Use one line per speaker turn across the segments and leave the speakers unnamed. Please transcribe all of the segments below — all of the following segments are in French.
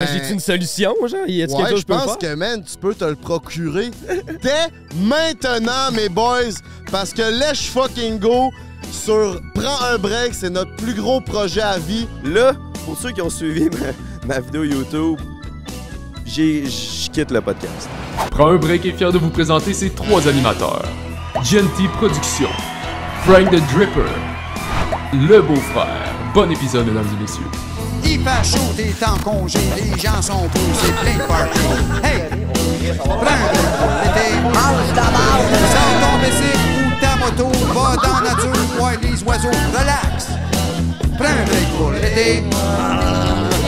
Ben, ben, j'ai-tu une
solution, genre? quelque chose je je pense que, man, tu peux te le procurer dès maintenant, mes boys, parce que Let's Fucking Go sur Prends un break, c'est notre plus gros projet à vie. Là, pour ceux qui ont suivi ma, vidéo YouTube,
je quitte le podcast. Prends un break et fier de vous présenter ces trois animateurs. Genty Productions, Frank the Dripper, Le Beau-Frère. Bon épisode, mesdames et messieurs. Il fait chaud, t'es en congé, les
gens sont c'est plein de party. Hey! Prends un l'été. Mange la barre! Sors ton bicycle ou ta moto, va dans la nature, vois les oiseaux, relax. Prends un break pour l'été.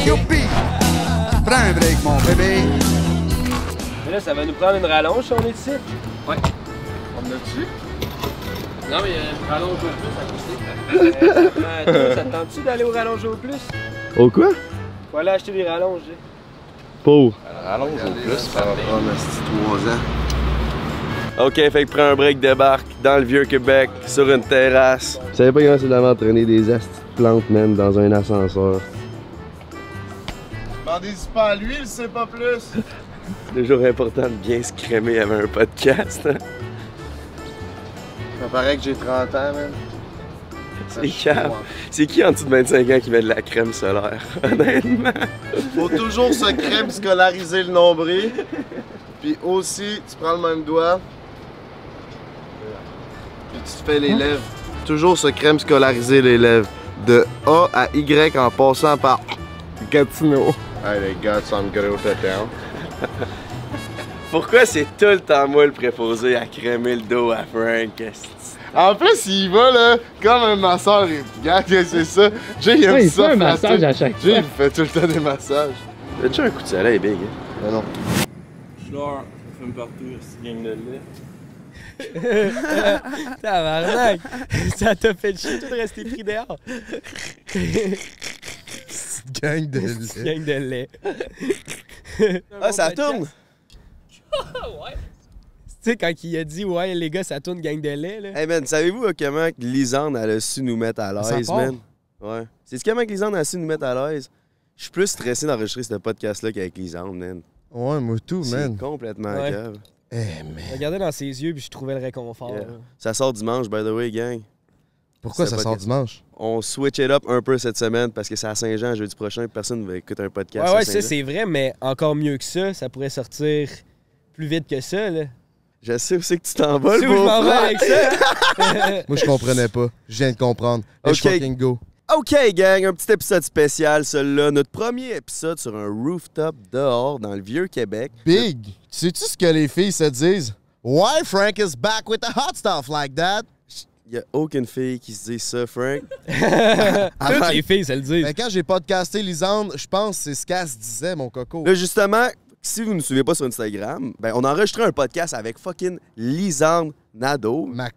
Youpi!
Prends un break, mon bébé. Mais là, ça va nous prendre une rallonge si on est ici. Ouais. On a dessus. Non, mais une euh, rallonge au plus à côté. Euh, ça te tente-tu d'aller au rallonge au plus? Au quoi? Faut aller acheter des rallonges. Hein.
Pour? Rallonge au plus, ça va prendre 3 ans. Ok, fait que prends un break, débarque dans le vieux Québec, sur une terrasse. Vous savez pas comment c'est d'avoir traîner
des astis de plantes même dans un ascenseur. m'en y pas à lui, il sait pas plus.
c'est toujours important de bien se crémer avec un podcast. Hein.
Ça paraît que j'ai 30 ans, même. C'est euh,
C'est qui en dessous de 25 ans qui met de la crème solaire, honnêtement?
Faut toujours se crème scolariser le nombril. Puis aussi, tu prends le même doigt. Puis tu te fais les lèvres. Toujours se crème scolariser les lèvres. De A à Y en passant par Gatineau. Hey les gars, ça me down.
Pourquoi c'est tout le temps moi le préposé
à crémer le dos à Frank? En plus, il va là, comme un masseur. Regarde, c'est ça. Jay, aime ouais, il ça. Fait un massage à chaque Jay, fois. Jay, il fait tout le temps des massages. T'as-tu un coup de soleil, big? Hein? Ben non. Je suis là, fume partout, c'est gang de lait.
T'as Tabarnak! Ça t'a fait chier tout de rester pris
dehors!
gang de lait! Gang de lait! ah, ça tourne! ouais! sais, quand
il a dit, ouais, les gars, ça tourne gang de lait, là.
Hey, man, savez-vous euh, comment Lizanne a su nous mettre à l'aise, man? Ouais. C'est comment Lizanne a su nous mettre à l'aise? Je suis plus stressé d'enregistrer ce podcast-là qu'avec Lizanne man.
Ouais, moi tout, man. C'est complètement grave. Hey,
eh, man. Regardez dans ses yeux, puis je trouvais le réconfort.
Ça sort dimanche, by the way, gang.
Pourquoi ça sort dimanche?
On switch it up un peu cette semaine parce que c'est à Saint-Jean jeudi prochain personne ne va écouter un podcast. Ouais, ouais, ça c'est
vrai, mais encore mieux que ça, ça pourrait sortir plus vite que ça. Là.
Je sais où c'est que tu t'en vas, le beau frère. avec
ça. Moi, je comprenais
pas. Je viens de comprendre. Okay, Ok. go.
OK, gang, un petit épisode spécial, celui-là. Notre premier épisode sur un rooftop
dehors dans le Vieux-Québec. Big, sais-tu ce que les filles se disent? Why Frank is back with the hot stuff like that? Il y a aucune fille qui se dit ça, Frank.
Toutes les filles, elles le disent. Mais
quand j'ai podcasté Lisande, je pense que c'est ce qu'elle se disait, mon coco. Là,
justement, si vous ne nous suivez pas sur Instagram, ben, on a enregistré un podcast avec fucking Lisanne Nado. Ma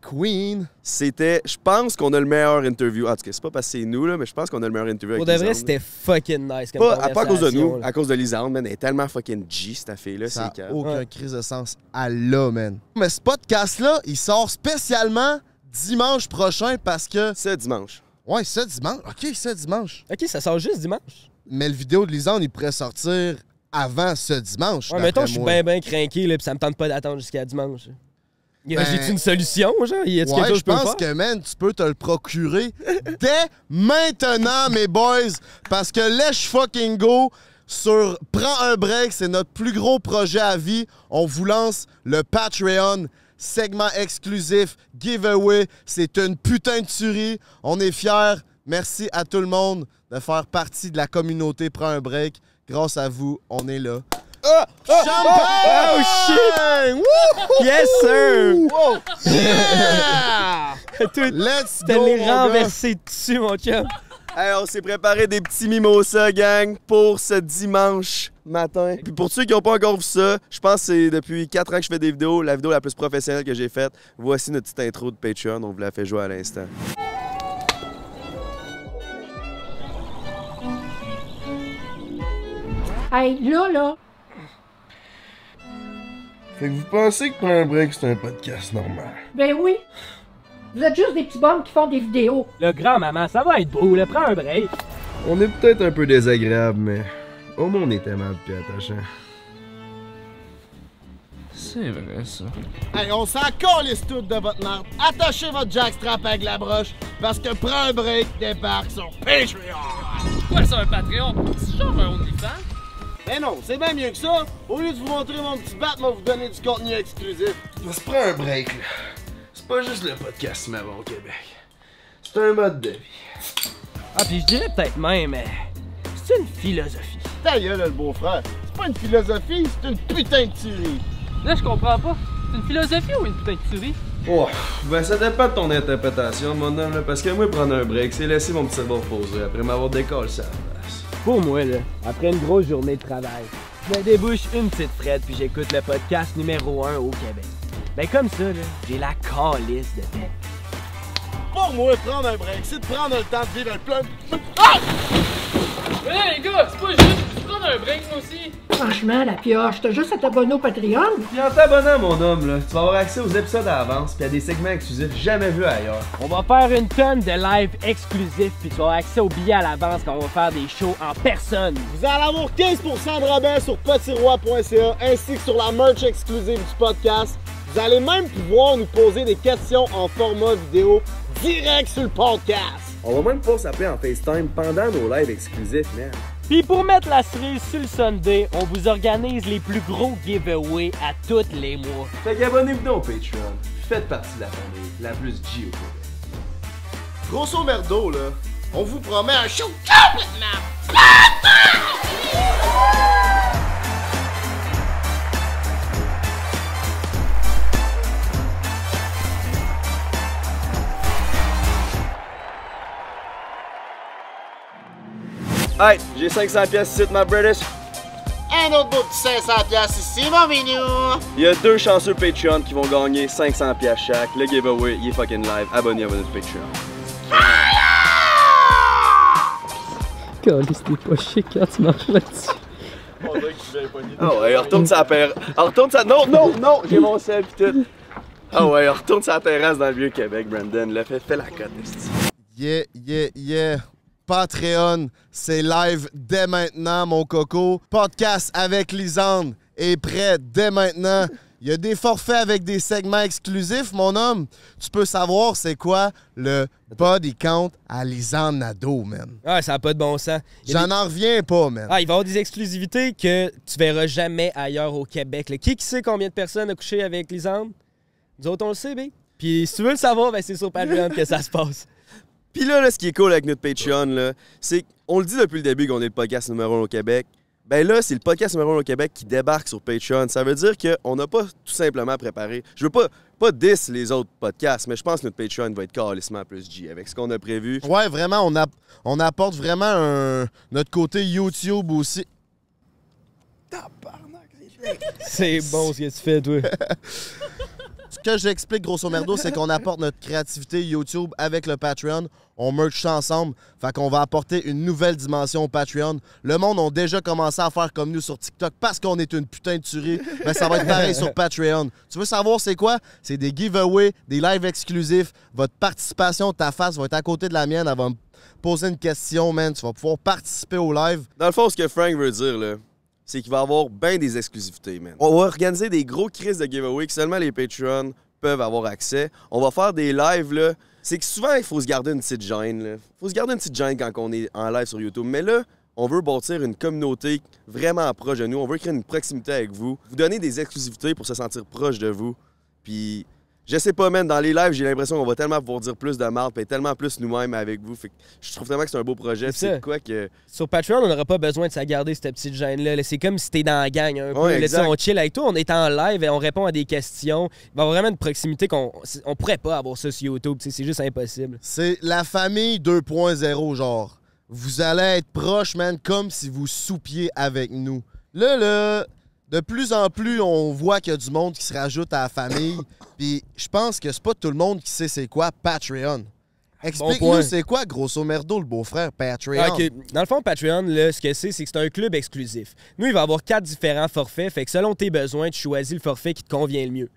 C'était, je pense qu'on a le meilleur interview. En tout cas, c'est pas parce que c'est nous, là, mais je pense qu'on a le meilleur interview Pour de vrai, c'était
fucking nice. pas, à, à cause de nous, à
cause de Lisanne, man. Elle est tellement fucking G, cette fille-là. Ça n'a aucun
crise de sens. à là, man. Mais ce podcast-là, il sort spécialement dimanche prochain parce que. C'est dimanche. Ouais, c'est dimanche. OK, c'est dimanche. OK, ça sort juste dimanche. Mais le vidéo de Lisanne, il pourrait sortir avant ce dimanche. Ouais, mettons, je suis bien,
bien craqué, puis ça me tente pas d'attendre jusqu'à dimanche.
Ben, jai une solution, genre? ouais, je pense que, man, tu peux te le procurer dès maintenant, mes boys, parce que Lèche Fucking Go sur Prends un break, c'est notre plus gros projet à vie. On vous lance le Patreon segment exclusif, giveaway. C'est une putain de tuerie. On est fiers. Merci à tout le monde de faire partie de la communauté Prends un break. Grâce à vous, on est là.
Oh, oh, Champagne! Ah! Oh, shit! Yes, sir!
Let's go! les renverser dessus,
mon chum. on s'est préparé des petits mimosas, gang, pour ce dimanche matin. Puis pour ceux qui n'ont pas encore vu ça, je pense que c'est depuis 4 ans que je fais des vidéos, la vidéo la plus professionnelle que j'ai faite. Voici notre petite intro de Patreon, on vous la fait jouer à l'instant. Hey, là, là.
Fait que vous pensez que prendre un break, c'est un podcast normal?
Ben oui. Vous êtes juste des petits bombes qui font des vidéos.
Le grand-maman,
ça va être beau, là. Prends un break.
On est peut-être un peu désagréable, mais au moins on est aimable attachant. C'est vrai, ça.
Hey, on s'en calisse toutes de votre marde. Attachez votre jackstrap avec la broche, parce que prends un break débarque sur Patreon! Quoi, c'est un Patreon? C'est genre un mais non, c'est bien mieux que ça. Au lieu de vous montrer mon petit bat, moi vous donner du contenu exclusif. Ça se prend un break, là. C'est pas juste le podcast mais bon au Québec. C'est un mode de vie.
Ah, puis je dirais peut-être même, c'est une philosophie. Ta gueule, le beau-frère.
C'est pas une philosophie, c'est une putain de tuerie. Là, je comprends pas. C'est une philosophie ou une putain de tuerie?
Oh, ben ça dépend de ton interprétation, mon homme, là, parce que moi, prendre un break, c'est laisser mon petit cerveau poser après m'avoir décollé ça.
Pour moi, là, après une grosse journée de travail, je débouche une petite frette puis j'écoute le podcast numéro 1 au Québec. Ben comme ça, là, j'ai la calice de tête.
Pour moi, prendre un break, c'est prendre le temps de vivre le plein... Ah! Hey, les gars, c'est pas juste un break, aussi.
Franchement, la pioche, t'as juste à t'abonner au Patreon. Puis en t'abonnant, mon homme, là, tu vas avoir accès aux épisodes à l'avance puis à des segments exclusifs jamais vus ailleurs. On va faire une tonne de lives exclusifs
puis tu vas avoir accès aux billets à l'avance quand on va faire des shows en personne. Vous allez
avoir 15% de rabais sur petitroi.ca ainsi que sur la merch exclusive du podcast. Vous allez même pouvoir nous poser des questions en format vidéo direct sur le podcast. On va
même pouvoir s'appeler en FaceTime pendant nos lives exclusifs, merde. Puis pour mettre la cerise sur le Sunday,
on vous organise les plus gros giveaways à tous les mois. Fait qu'abonnez-vous au Patreon.
Faites partie de la famille, la plus G Grosso merdo, là, on vous promet un show complètement
Hey, j'ai 500 pièces ici, ma British.
Un autre beau petit 500 pièces ici, mon minou.
Il y a deux chanceux Patreon qui vont gagner 500 pièces chaque. Le giveaway, il est fucking live. Abonnez-vous à notre Patreon.
God, c'était pas chic quand tu marches là-dessus.
On que Ah ouais, retourne sa paire. Retourne sa. Non, non, non, j'ai mon sel pis tout. Ah ouais, on retourne sa terrasse dans le vieux Québec, Brandon. Le fait, fait la cote,
Yeah, yeah, yeah. Patreon. C'est live dès maintenant, mon coco. Podcast avec Lisande est prêt dès maintenant. Il y a des forfaits avec des segments exclusifs, mon homme. Tu peux savoir c'est quoi le body count à Lisande Nadeau, man.
Ah, ça n'a pas de bon sens.
J'en en reviens pas, man.
Ah, il va y avoir des exclusivités que tu verras jamais ailleurs au Québec. Qui, qui sait combien de personnes a couché avec Lisande? Nous autres, on le sait, bien. Puis si tu veux le savoir, ben, c'est sur Patreon que ça se passe.
Pis là, ce qui est cool avec notre Patreon, c'est qu'on le dit depuis le début qu'on est le podcast numéro 1 au Québec. Ben là, c'est le podcast numéro 1 au Québec qui débarque sur Patreon. Ça veut dire qu'on n'a pas tout simplement préparé. Je veux pas, pas 10 les autres podcasts, mais je pense que notre Patreon va être carrément plus G avec ce qu'on a prévu.
Ouais, vraiment, on, apporte vraiment un, notre côté YouTube aussi. C'est bon ce que tu fais, toi. que j'explique grosso merdo, c'est qu'on apporte notre créativité YouTube avec le Patreon. On merge ça ensemble. Fait qu'on va apporter une nouvelle dimension au Patreon. Le monde a déjà commencé à faire comme nous sur TikTok parce qu'on est une putain de tuerie. Mais ben, ça va être pareil sur Patreon. Tu veux savoir c'est quoi? C'est des giveaways, des lives exclusifs. Votre participation, ta face va être à côté de la mienne. Elle va me poser une question, man. Tu vas pouvoir participer au live.
Dans le fond, ce que Frank veut dire, là, c'est qu'il va avoir bien des exclusivités, man. On va organiser des gros crises de giveaway que seulement les Patreons peuvent avoir accès. On va faire des lives, là. C'est que souvent, il faut se garder une petite gêne, là. faut se garder une petite gêne quand on est en live sur YouTube. Mais là, on veut bâtir une communauté vraiment proche de nous. On veut créer une proximité avec vous. Vous donner des exclusivités pour se sentir proche de vous. Puis je sais pas, man, dans les lives, j'ai l'impression qu'on va tellement vous dire plus de marte, et tellement plus nous-mêmes avec vous. Fait que je trouve tellement que c'est un beau projet. C'est quoi que.
Sur Patreon, on n'aura pas besoin de s'agarder cette petite gêne-là. c'est comme si t'es dans la gang. Un on chill avec toi, on est en live et on répond à des questions. Il va y avoir vraiment une
proximité qu'on on pourrait pas avoir ça sur YouTube. C'est juste impossible. C'est la famille 2.0, genre. Vous allez être proche, man, comme si vous soupiez avec nous. Là, là, de plus en plus, on voit qu'il y a du monde qui se rajoute à la famille. Puis je pense que c'est pas tout le monde qui sait c'est quoi Patreon. Explique-nous c'est quoi, grosso merdo, le beau-frère Patreon. Ah,
Dans le fond, Patreon, là, ce que c'est, c'est que c'est un club exclusif. Nous, il va avoir quatre différents forfaits. Fait que selon tes besoins, tu choisis le forfait qui te convient le mieux.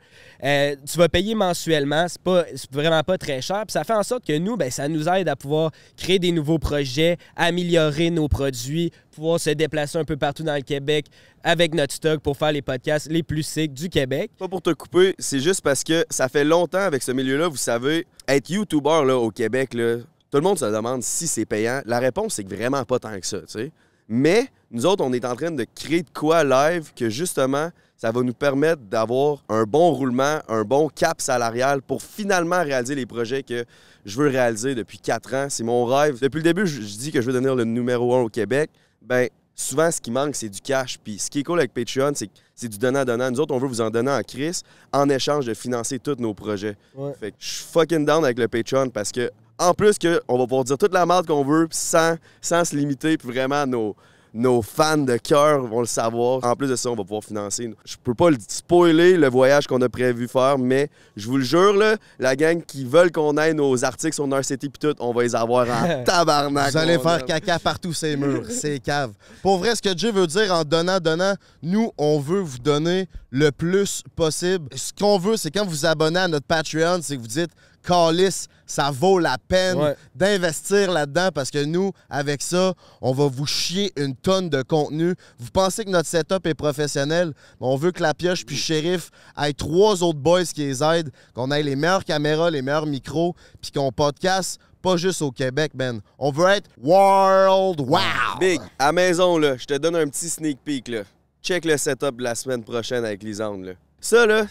Euh, tu vas payer mensuellement. C'est pas vraiment pas très cher. Puis ça fait en sorte que nous, ben, ça nous aide à pouvoir créer des nouveaux projets, améliorer nos produits, pouvoir se déplacer un peu partout dans le Québec avec notre stock pour faire les podcasts les plus sick du Québec.
Pas pour te couper, c'est juste parce que ça fait longtemps avec ce milieu-là, vous savez, être YouTuber là, au Québec, là, tout le monde se demande si c'est payant. La réponse, c'est que vraiment pas tant que ça, tu sais. Mais nous autres, on est en train de créer de quoi live que justement, ça va nous permettre d'avoir un bon roulement, un bon cap salarial pour finalement réaliser les projets que je veux réaliser depuis quatre ans. C'est mon rêve. Depuis le début, je dis que je veux devenir le numéro un au Québec ben souvent, ce qui manque, c'est du cash. Puis ce qui est cool avec Patreon, c'est que c'est du donnant-donnant. Nous autres, on veut vous en donner en crise en échange de financer tous nos projets. Fait que je suis fucking down avec le Patreon parce que, en plus, que on va pouvoir dire toute la merde qu'on veut sans, sans se limiter, vraiment vraiment nos nos fans de cœur vont le savoir. En plus de ça, on va pouvoir financer. Je peux pas le spoiler le voyage qu'on a prévu faire, mais je vous le jure, la gang qui veulent qu'on aille nos articles sur Narcity et tout, on va les avoir en
tabarnak. Vous allez faire caca partout ces murs, ces caves. Pour vrai, ce que Dieu veut dire en donnant, donnant, nous, on veut vous donner le plus possible. Ce qu'on veut, c'est quand vous vous abonnez à notre Patreon, c'est que vous dites Callis » ça vaut la peine d'investir là-dedans parce que nous, avec ça, on va vous chier une tonne de contenu. Vous pensez que notre setup est professionnel, on veut que la pioche puis shérif aillent trois autres boys qui les aident, qu'on aille les meilleures caméras, les meilleurs micros, puis qu'on podcast pas juste au Québec, Ben. On veut être world wow! Big,
à maison, là, je te donne un petit sneak peek, là. Check le setup de la semaine prochaine avec Lisande, là. Ça, là,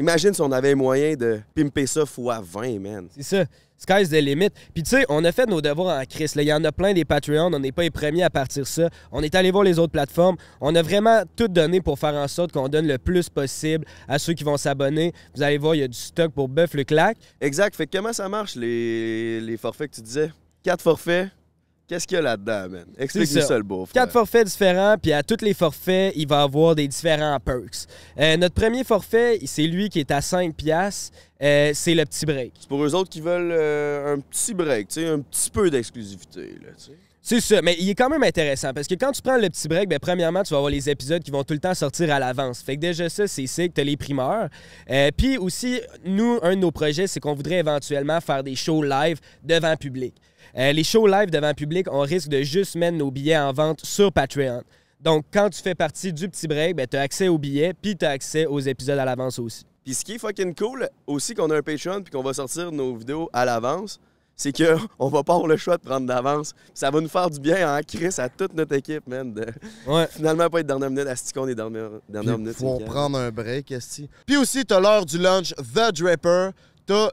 Imagine si on avait moyen de pimper ça fois 20, man. C'est
ça. Sky's the limit. Puis tu sais, on a fait nos devoirs en Chris. Il y en a plein des Patreons. On n'est pas les premiers à partir ça. On est allé voir les autres plateformes. On a vraiment tout donné pour faire en sorte qu'on donne le plus possible à ceux qui vont s'abonner. Vous allez voir, il y a du
stock pour buff le Clac. Exact. Fait que comment ça marche, les forfaits que tu disais? Quatre forfaits, Qu'est-ce qu'il y a là-dedans, man? Explique-nous ça. le beau. Frère.
Quatre forfaits différents, puis à tous les forfaits, il va avoir des différents perks. Euh, notre premier forfait, c'est lui qui est à 5 piastres. Euh, c'est le petit break. C'est pour eux autres qui veulent euh, un petit break, tu un petit peu d'exclusivité, C'est ça, mais il est quand même intéressant parce que quand tu prends le petit break, ben, premièrement, tu vas avoir les épisodes qui vont tout le temps sortir à l'avance. Fait que déjà ça, c'est tu as les primeurs. Puis aussi, nous, un de nos projets, c'est qu'on voudrait éventuellement faire des shows live devant public. Euh, les shows live devant public, on risque de juste mettre nos billets en vente sur Patreon. Donc, quand tu fais partie du petit break, ben, t'as tu as accès aux billets, puis tu accès aux épisodes à l'avance aussi.
Puis ce qui est fucking cool, aussi qu'on a un Patreon, puis qu'on va sortir nos vidéos à l'avance, c'est qu'on va pas avoir le choix de prendre d'avance. Ça va nous faire du bien en hein, à toute notre équipe, man. Finalement, pas être dernière minute, Asti qu'on est dernière, dernière minute. Faut prendre
un break, Asti. Puis aussi, t'as l'heure du lunch The Draper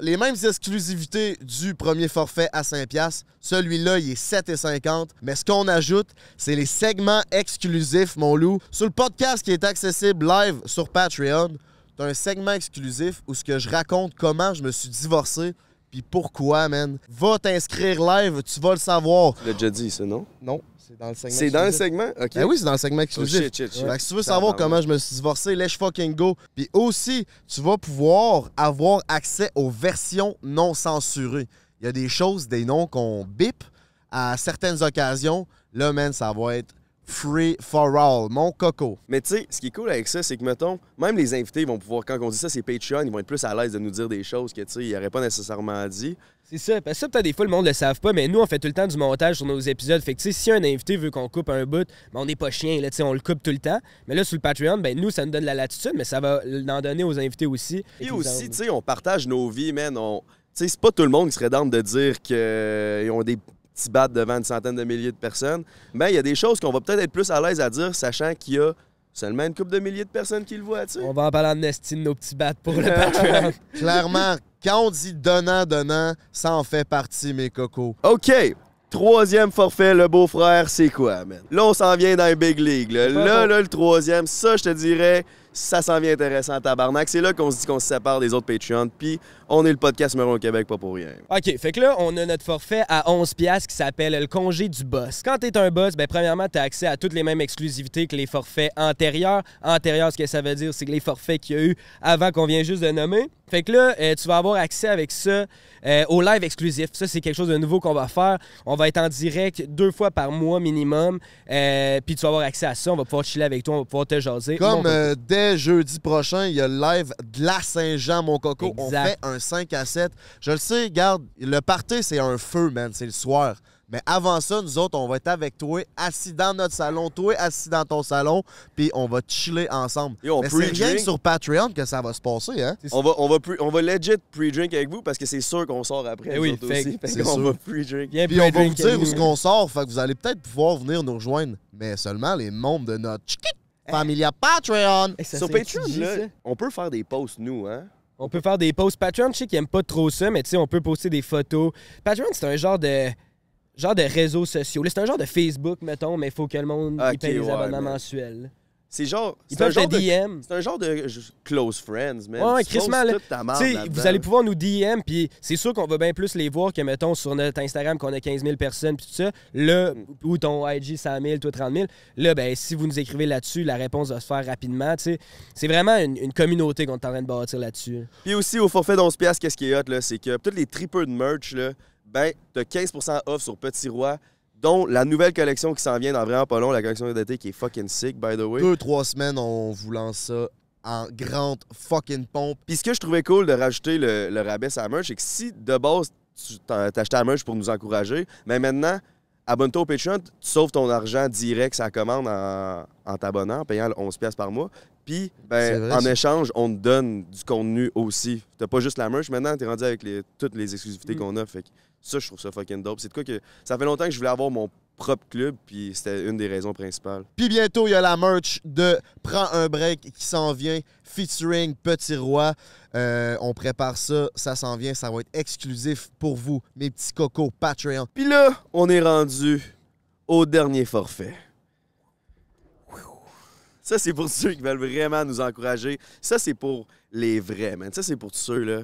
les mêmes exclusivités du premier forfait à 5$. Celui-là, il est 7,50$. Mais ce qu'on ajoute, c'est les segments exclusifs, mon loup. Sur le podcast qui est accessible live sur Patreon, t'as un segment exclusif où ce que je raconte comment je me suis divorcé puis pourquoi, man. Va t'inscrire live, tu vas le savoir. Tu l'as déjà dit, ça, non? Non. C'est dans le
segment. C'est ben oui, c'est dans le segment oh, exclusif. se si tu veux savoir comment je
me suis divorcé, let's fucking go. Puis aussi, tu vas pouvoir avoir accès aux versions non censurées. Il y a des choses, des noms qu'on bip à certaines occasions. Là, man, ça va être Free for All, mon coco.
Mais tu sais, ce qui est cool avec ça, c'est que, mettons, même les invités vont pouvoir, quand on dit ça, c'est Patreon, ils vont être plus à l'aise de nous dire des choses que, tu sais, ils n'auraient pas nécessairement dit.
C'est ça, parce que ça, peut-être des fois, le monde le savent pas, mais nous, on fait tout le temps du montage sur nos épisodes. Fait que, tu sais, si un invité veut qu'on coupe un bout, ben, on n'est pas chien, là, tu sais, on le coupe tout le temps. Mais là, sur le Patreon, ben, nous, ça nous donne la latitude, mais ça va l'en donner aux invités aussi. Et, aussi,
tu sais, on partage nos vies, man. On... Tu sais, c'est pas tout le monde qui serait d'âme de dire qu'ils euh, ont des de devant une centaine de milliers de personnes, mais ben, il y a des choses qu'on va peut-être être plus à l'aise à dire, sachant qu'il y a seulement une couple de milliers de personnes qui le voient, tu sais.
On va en parler en Nestine, nos petits bats pour le Patreon. Clairement, quand on dit donnant-donnant, ça en fait partie, mes cocos. OK.
Troisième forfait, le beau-frère, c'est quoi, man? Là, on s'en vient dans un big league. Là, là, le troisième, ça, je te dirais, ça s'en vient intéressant, tabarnak. C'est là qu'on se dit qu'on se sépare des autres Patreons. Puis, on est le podcast numéro au Québec, pas pour rien.
OK, fait que là, on a notre forfait à 11 qui s'appelle le congé du boss. Quand t'es un boss, ben premièrement, as accès à toutes les mêmes exclusivités que les forfaits antérieurs. Antérieurs, ce que ça veut dire, c'est que les forfaits qu'il y a eu avant qu'on vient juste de nommer. Fait que là, euh, tu vas avoir accès avec ça euh, au live exclusif. Ça, c'est quelque chose de nouveau qu'on va faire. On va être en direct deux fois par mois minimum. Euh, puis tu vas avoir accès à ça. On va pouvoir chiller avec toi. On va pouvoir
te jaser. Comme dès jeudi prochain, il y a le live de la Saint-Jean, mon coco. On fait un 5 à 7. Je le sais, garde, le party, c'est un feu, man. C'est le soir. Mais avant ça, nous autres, on va être avec toi, assis dans notre salon, toi assis dans ton salon, puis on va chiller ensemble. et on Mais c'est sur Patreon que ça va se passer, hein? On va,
on va, on va legit pre-drink avec vous parce que c'est sûr qu'on sort après. Eh oui, aussi. va pre-drink. Puis on va vous dire où ce qu'on
sort, fait que vous allez peut-être pouvoir venir nous rejoindre. Mais seulement les membres de notre famille eh. Familia Patreon. Eh, sur Patreon, là, on peut faire des posts, nous, hein? On peut faire des posts
Patreon, je sais qu'ils n'aiment pas trop ça, mais tu sais, on peut poster des photos. Patreon, c'est un genre de genre de réseaux C'est un genre de Facebook, mettons, mais il faut que le monde paye les abonnements mensuels.
C'est genre. DM. C'est un genre de close friends, man. Ouais, Chris Vous allez
pouvoir nous DM, puis c'est sûr qu'on va bien plus les voir que, mettons, sur notre Instagram, qu'on a 15 000 personnes, puis tout ça. Là, ou ton IG 100 000, toi 30 000. Là, ben, si vous nous écrivez là-dessus, la réponse va se faire rapidement, tu C'est vraiment une, communauté qu'on est en train de bâtir là-dessus.
Puis aussi, au forfait d'11 qu'est-ce qui est hot, là, c'est que peut-être les tripeurs de merch, là, ben, t'as 15 off sur Petit Roi. Donc, la nouvelle collection qui s'en vient dans vraiment pas long, la collection d'été qui est fucking sick, by the way. Deux,
trois semaines, on vous lance ça en grande fucking pompe. Puis ce que je trouvais cool de rajouter
le, rabais à la merch, c'est que si de base, tu t'achetais la merch pour nous encourager, mais maintenant, abonne-toi au Patreon, tu sauves ton argent direct sa commande en, t'abonnant, en payant 11$ par mois. Puis, ben, en échange, on te donne du contenu aussi. T'as pas juste la merch maintenant, t'es rendu avec toutes les exclusivités mm. qu'on a. Fait ça, je trouve ça fucking dope. C'est de quoi que ça fait longtemps que je voulais avoir mon propre club, puis c'était une des raisons principales.
Puis bientôt, il y a la merch de Prends un break qui s'en vient, featuring Petit Roi. Euh, on prépare ça, ça s'en vient, ça va être exclusif pour vous, mes petits cocos Patreon. Puis là, on
est rendu au dernier forfait. Ça, c'est pour ceux qui veulent vraiment nous encourager. Ça, c'est pour les vrais, man. Ça, c'est pour ceux, là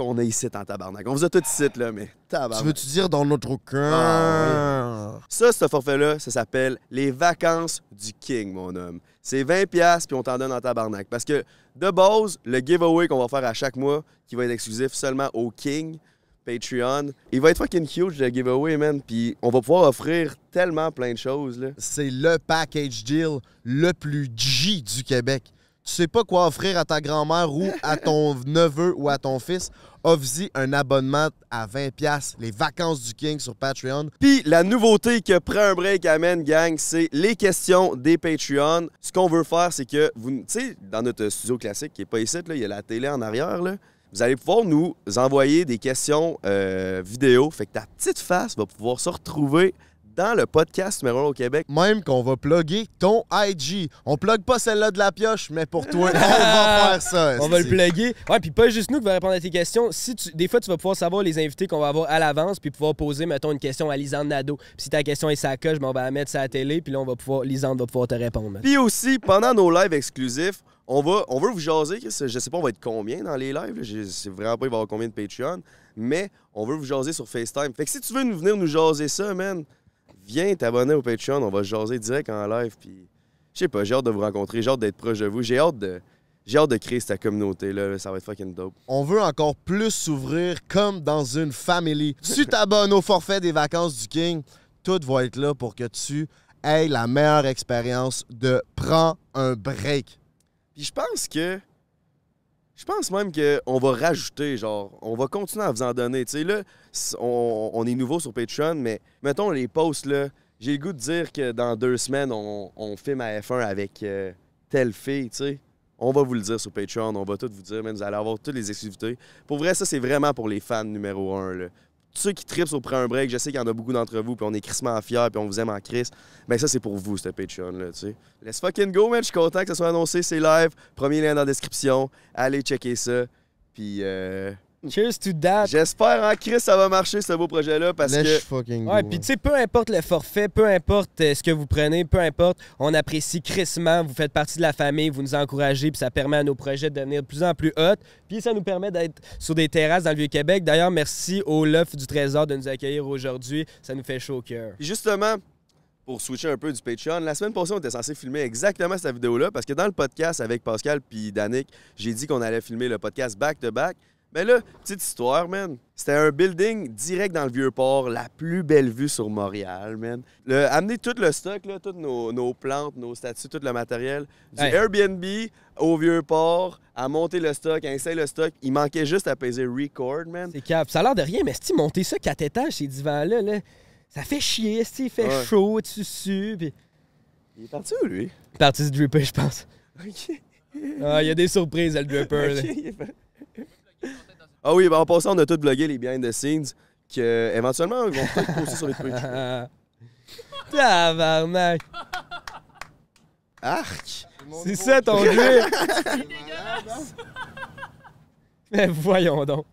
qu'on est ici en tabarnak. On vous a tout ici, là, mais
tabarnak. Tu veux-tu dire dans notre cœur? Ah,
ça, ce forfait-là, ça s'appelle les vacances du King, mon homme. C'est 20$ puis on t'en donne en tabarnak. Parce que, de base, le giveaway qu'on va faire à chaque mois, qui va être exclusif seulement au King, Patreon. Il va être fucking huge le giveaway,
man. Puis on va pouvoir offrir tellement plein de choses. C'est le package deal le plus G du Québec tu sais pas quoi offrir à ta grand-mère ou à ton neveu ou à ton fils, offre-y un abonnement à 20$, les vacances du King sur Patreon.
Puis la nouveauté que prend un break amène, gang, c'est les questions des Patreons. Ce qu'on veut faire, c'est que, vous, tu sais, dans notre studio classique qui est pas ici, il y a la télé en arrière, là. Vous allez pouvoir nous envoyer des questions euh, vidéo. Fait que ta petite face
va pouvoir se retrouver dans le podcast numéro au Québec. Même qu'on va plugger ton IG. On plug pas celle-là de la pioche, mais pour toi, on va faire ça. On va le plugger. Ouais, puis
pas juste nous qui va répondre à tes questions. Si Des fois, tu vas pouvoir savoir les invités qu'on va avoir à l'avance, puis pouvoir poser, mettons, une question à Lisande Nado. si ta question est sa coche, ben on va la mettre sur la télé, puis là, on va pouvoir... Lisande va pouvoir te répondre.
Puis aussi, pendant nos lives exclusifs, on va, on veut vous jaser. Je sais pas, on va être combien dans les lives. Je Je sais vraiment pas, il va y avoir combien de Patreon. Mais on veut vous jaser sur FaceTime. Fait que si tu veux nous venir nous jaser ça, man, viens t'abonner au Patreon, on va jaser direct en live. Puis, je sais pas, j'ai hâte de vous rencontrer, j'ai hâte d'être proche de vous, j'ai hâte de. J'ai hâte de créer cette communauté-là, ça va être fucking dope.
On veut encore plus s'ouvrir comme dans une famille. Tu t'abonnes au forfait des vacances du King, tout va être là pour que tu aies la meilleure expérience de prends un break.
Puis je pense que je pense même qu'on va rajouter, genre, on va continuer à vous en donner. Tu sais, là, on, est nouveau sur Patreon, mais mettons les posts, là, j'ai le goût de dire que dans deux semaines, on, filme à F1 avec euh, telle fille, tu sais. On va vous le dire sur Patreon, on va tout vous dire, mais vous allez avoir toutes les exclusivités. Pour vrai, ça, c'est vraiment pour les fans numéro un, là tu ceux qui tripent sur Prends un break, je sais qu'il y en a beaucoup d'entre vous, puis on est crissement fiers, puis on vous aime en crise. Mais ça, c'est pour vous, ce Patreon-là, tu sais. Let's fucking go, man. Je suis content que ça soit annoncé, c'est live. Premier lien dans la description. Allez checker ça. Puis, euh, Cheers to that. J'espère en hein, Chris ça va marcher ce beau projet là parce que
Ouais, puis tu
sais peu importe le forfait, peu importe euh, ce que vous prenez, peu importe, on apprécie crissement, vous faites partie de la famille, vous nous encouragez puis ça permet à nos projets de devenir de plus en plus hot, puis ça nous permet d'être sur des terrasses dans le Vieux-Québec. D'ailleurs, merci au Love du Trésor de nous accueillir aujourd'hui,
ça nous fait chaud au cœur. Justement, pour switcher un peu du Patreon, la semaine passée, on était censé filmer exactement cette vidéo-là parce que dans le podcast avec Pascal puis Danick, j'ai dit qu'on allait filmer le podcast back-to-back. back to back mais ben là, petite histoire, man. C'était un building direct dans le Vieux-Port, la plus belle vue sur Montréal, man. Le, amener tout le stock, là, toutes nos, plantes, nos statues, tout le matériel, du Airbnb au Vieux-Port, à monter le stock, à installer le stock. Il manquait juste à peser record, man.
C'est capable. Ça a l'air de rien, mais si monter ça quatre étages, ces divans-là, là, ça fait chier, si il fait chaud, tu sues, Il est parti où, lui? Il est parti du dripper, je pense. OK.
Ah, il y a des surprises, à le dripper, ah oui, ben en passant, on a tout blogué les behind the scenes que éventuellement ils vont peut-être sur les Twitch.
Tabarnak!
Arc! C'est ça ton jeu! C'est Mais voyons donc!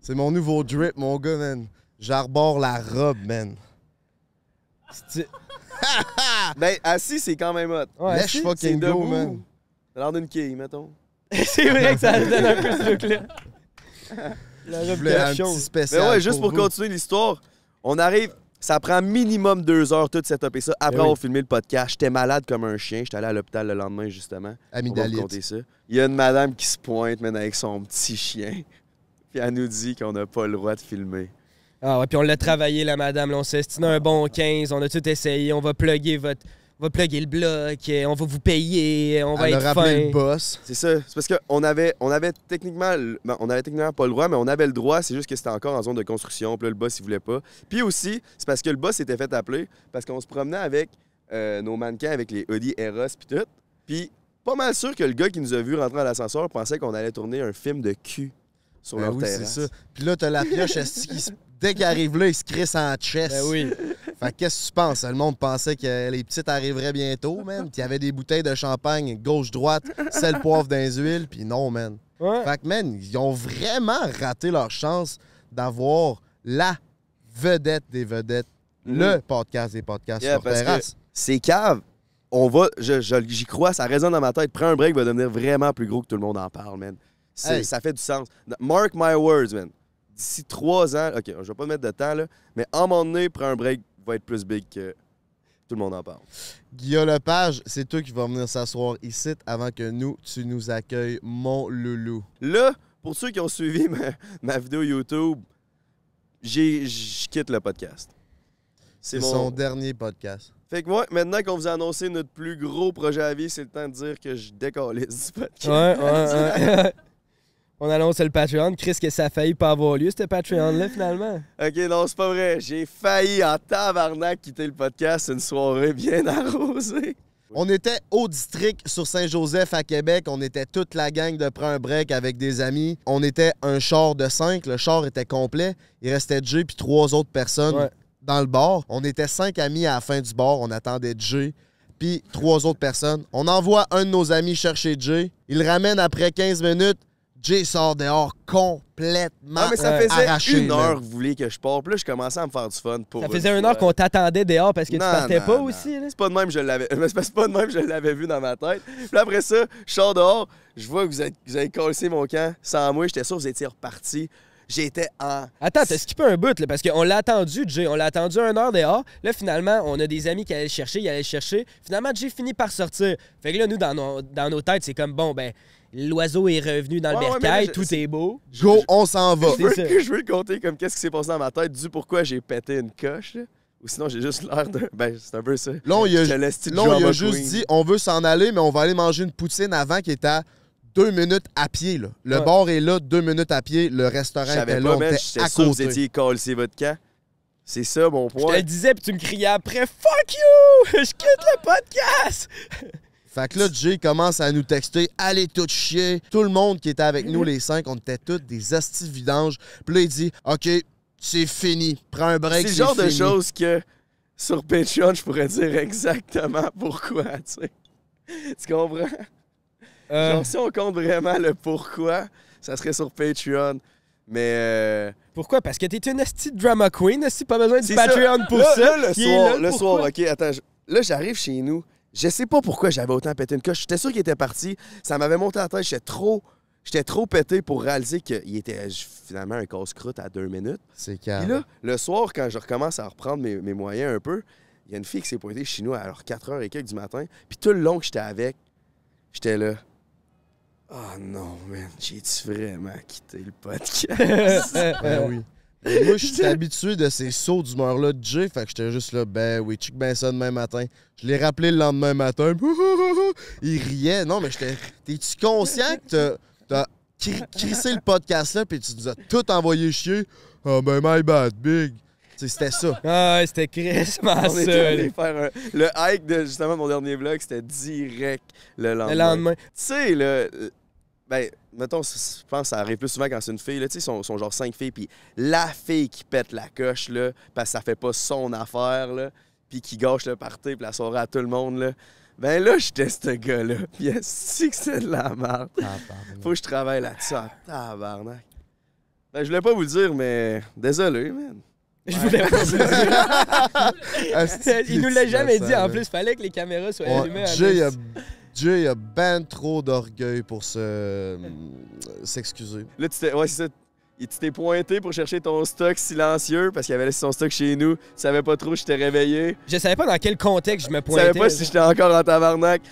C'est mon nouveau drip, mon gars, man. J'arbore la robe, man. ben, assis, c'est
quand même hot. Ouais, Lèche fucking go, debout. man. L'air d'une quille, mettons. c'est vrai que ça donne un peu ce look-là. La robe Mais ouais, juste pour, continuer l'histoire, on arrive. Ça prend minimum deux heures tout cette et ça. Après, on eh oui. on le podcast. J'étais malade comme un chien. J'étais allé à l'hôpital le lendemain, justement. raconter ça. Il y a une madame qui se pointe, mais avec son petit chien. Puis elle nous dit qu'on n'a pas le droit de filmer.
Ah ouais, puis on l'a travaillé, la madame. Là, on s'est un bon 15. On a tout essayé. On va plugger votre, on va plugger le bloc, euh, on va vous payer, euh, on va Elle être fin. le
boss. C'est ça. C'est parce qu'on avait, on avait techniquement, ben, on avait techniquement pas le droit, mais on avait le droit. C'est juste que c'était encore en zone de construction. Puis le boss, il voulait pas. Puis aussi, c'est parce que le boss s'était fait appeler parce qu'on se promenait avec euh, nos mannequins, avec les Audi Eros puis tout. Puis pas mal sûr que le gars qui nous a vu rentrer à l'ascenseur pensait qu'on allait tourner un film de cul sur ben leur oui, c'est ça.
Puis là, t'as la pioche dès qu'il arrive là, il se crisse en chest. Ben oui. Fait qu'est-ce que tu penses? Le monde pensait que les petites arriveraient bientôt, man. Puis y avait des bouteilles de champagne gauche-droite, sel, poivre dans les huiles, puis non, man. Fait que, man, ils ont vraiment raté leur chance d'avoir la vedette des vedettes, mm-hmm. le podcast des podcasts sur terrasse.
C'est cave. On va, j'y crois, ça résonne dans ma tête. Prends un break va devenir vraiment plus gros que tout le monde en parle, man. Ça fait du sens. Mark my words, man. D'ici trois ans, OK, je vais pas mettre de temps, là, mais à un moment donné, prends un break va être plus big que tout le monde en parle.
Guillaume Lepage, c'est toi qui vas venir s'asseoir ici avant que nous, tu nous accueilles, mon loulou.
Là, pour ceux qui ont suivi ma, vidéo YouTube, je quitte
le podcast. C'est mon... son dernier podcast.
Fait que moi, maintenant qu'on vous a annoncé notre plus gros projet à vie, c'est le temps de dire que je décalise ce podcast. ouais, ouais.
On annonce le Patreon. Chris, que ça a failli pas avoir lieu, ce Patreon-là,
finalement. OK, non, c'est pas vrai. J'ai failli en tabarnak quitter le podcast une soirée bien arrosée.
On était au district sur Saint-Joseph à Québec. On était toute la gang de prendre un break avec des amis. On était un char de cinq. Le char était complet. Il restait Jay puis trois autres personnes dans le bar. On était cinq amis à la fin du bar. On attendait Jay puis trois autres personnes. On envoie un de nos amis chercher Jay. Il ramène après 15 minutes. Jay sort dehors complètement. Ah, mais ça faisait une heure que vous
voulez que je parte. Puis là, je commençais à me faire du fun pour. Ça faisait une heure
qu'on t'attendait dehors parce que tu partais pas
aussi. C'est pas de même, je l'avais. C'est pas de même, je l'avais vu dans ma tête. Puis après ça, je sors dehors, je vois que vous, êtes, vous avez cassé mon camp sans moi. J'étais sûr que vous étiez reparti. J'étais en.
Attends, t'as skippé un but, là, parce qu'on l'a attendu, Jay. On l'a attendu une heure dehors. Là, finalement, on a des amis qui allaient le chercher, ils allaient le chercher. Finalement, Jay finit par sortir. Fait que là, nous, dans nos, dans nos têtes, c'est comme bon, ben, l'oiseau est revenu dans le
bercail, tout
est... beau. Go, on s'en va. Je veux, Que je
veux compter comme qu'est-ce qui s'est passé dans ma tête, du pourquoi j'ai pété une coche. Ou sinon, j'ai juste l'air de... Ben, c'est un peu ça. Là, il a, juste dit
on veut s'en aller, mais on va aller manger une poutine avant qui est à deux minutes à pied. Le bord bar est là, deux minutes à pied. Le restaurant est là, à cause.
Vous votre camp.
C'est ça, mon point. Je te le disais, puis tu me criais après Fuck you Je quitte le
podcast
Fait que là, Jay commence à nous texter Allez tout chier. Tout le monde qui était avec nous, les cinq, on était tous des astis vidanges. Puis là, il dit OK, c'est fini. Prends un break. C'est le genre de choses
que sur Patreon, je pourrais dire exactement pourquoi, tu sais. Tu comprends? Euh. Genre, si on compte vraiment le pourquoi, ça serait sur Patreon. Mais. Euh, pourquoi? Parce que t'es une asti drama queen, asti, pas besoin de Patreon pour ça. le soir, le soir, ok, attends. Là, j'arrive chez nous. Je sais pas pourquoi j'avais autant pété une coche. J'étais sûr qu'il était parti. Ça m'avait monté la tête. J'étais trop. J'étais trop pété pour réaliser qu'il était finalement un casse-croûte à deux minutes. C'est calme. Puis là, le soir, quand je recommence à reprendre mes, moyens un peu, il y a une fille qui s'est pointée chez nous à 4h et quelques du matin. Puis tout le long que j'étais avec, j'étais là. Oh non, man, j'ai-tu vraiment quitté le podcast? ben oui moi, je suis habitué
de ces sauts d'humeur-là de Jay, fait que j'étais juste là, ben oui, check ben ça demain matin. Je l'ai rappelé le lendemain matin, il riait. Non, mais j'étais. T'es-tu conscient que t'as crissé le podcast-là, puis tu nous as tout envoyé chier? oh, ben my bad, big. C'était ça. Ah, c'était crissement ça. Allé
faire Le hike de justement mon dernier vlog, c'était direct le lendemain. Le lendemain. Tu sais, le ben, mettons, je pense que ça arrive plus souvent quand c'est une fille. Là, tu sais, sont, sont genre cinq filles, puis la fille qui pète la coche, là, parce que ça fait pas son affaire, là, puis qui gâche le party, puis la soirée à tout le monde, là. Ben là, j'étais ce gars-là, puis si que c'est de la merde. Ah, Faut que je travaille là-dessus. tabarnak. Ben, je voulais pas vous le dire, mais désolé, man. Je voulais pas vous
le dire. Il nous l'a ah, jamais dit, en plus. Fallait que les caméras soient allumées. J'ai... Dieu, il a ben trop d'orgueil pour se euh, s'excuser.
Là, tu t'es, ouais, Tu t'es pointé pour chercher ton stock silencieux parce qu'il avait laissé son stock chez nous. Tu savais pas trop, je t'ai réveillé. Je savais pas dans quel contexte je me pointais. Je savais pas si j'étais encore en tabarnak.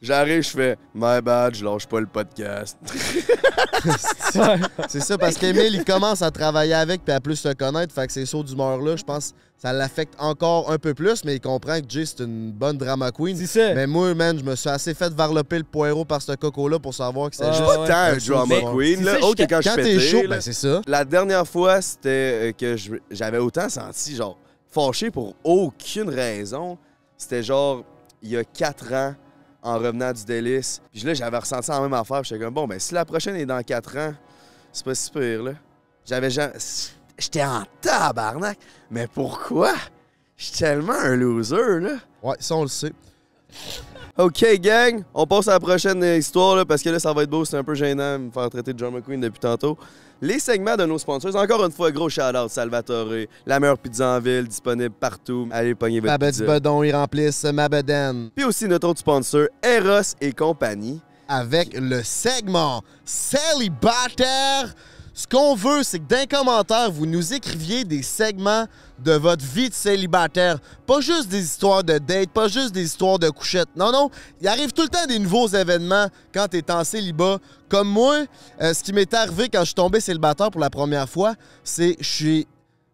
J'arrive, je fais My bad, je lâche pas le podcast.
c'est ça, parce qu'Emile, il commence à travailler avec puis à plus se connaître. Fait que ces sauts d'humeur-là, je pense ça l'affecte encore un peu plus, mais il comprend que Jay, c'est une bonne drama queen. Mais moi, man, je me suis assez fait varloper le poireau par ce coco-là pour savoir que c'est. Ah, juste un drama queen, quand, je chaud, ben, c'est
ça. La dernière fois, c'était euh, que j'avais autant senti, genre, fâché pour aucune raison. C'était genre, il y a quatre ans en revenant du délice. Puis là, j'avais ressenti la même affaire. J'étais comme, bon, ben si la prochaine est dans quatre ans, c'est pas si pire, là. J'avais J'étais en tabarnak. Mais pourquoi? Je suis tellement un loser, là. Ouais, ça, on le sait. OK, gang, on passe à la prochaine histoire parce que là, ça va être beau. C'est un peu gênant de me faire traiter de drama Queen depuis tantôt. Les segments de nos sponsors. Encore une fois, gros shout-out Salvatore. La meilleure pizza en ville, disponible partout. Allez pognez votre Mabed Bedon,
ils remplissent bedaine. Puis aussi notre autre sponsor, Eros et compagnie. Avec le segment Célibataire ce qu'on veut, c'est que d'un commentaire, vous nous écriviez des segments de votre vie de célibataire. Pas juste des histoires de dates, pas juste des histoires de couchettes. Non, non. Il arrive tout le temps des nouveaux événements quand t'es en célibat. Comme moi, euh, ce qui m'est arrivé quand je suis tombé célibataire pour la première fois, c'est que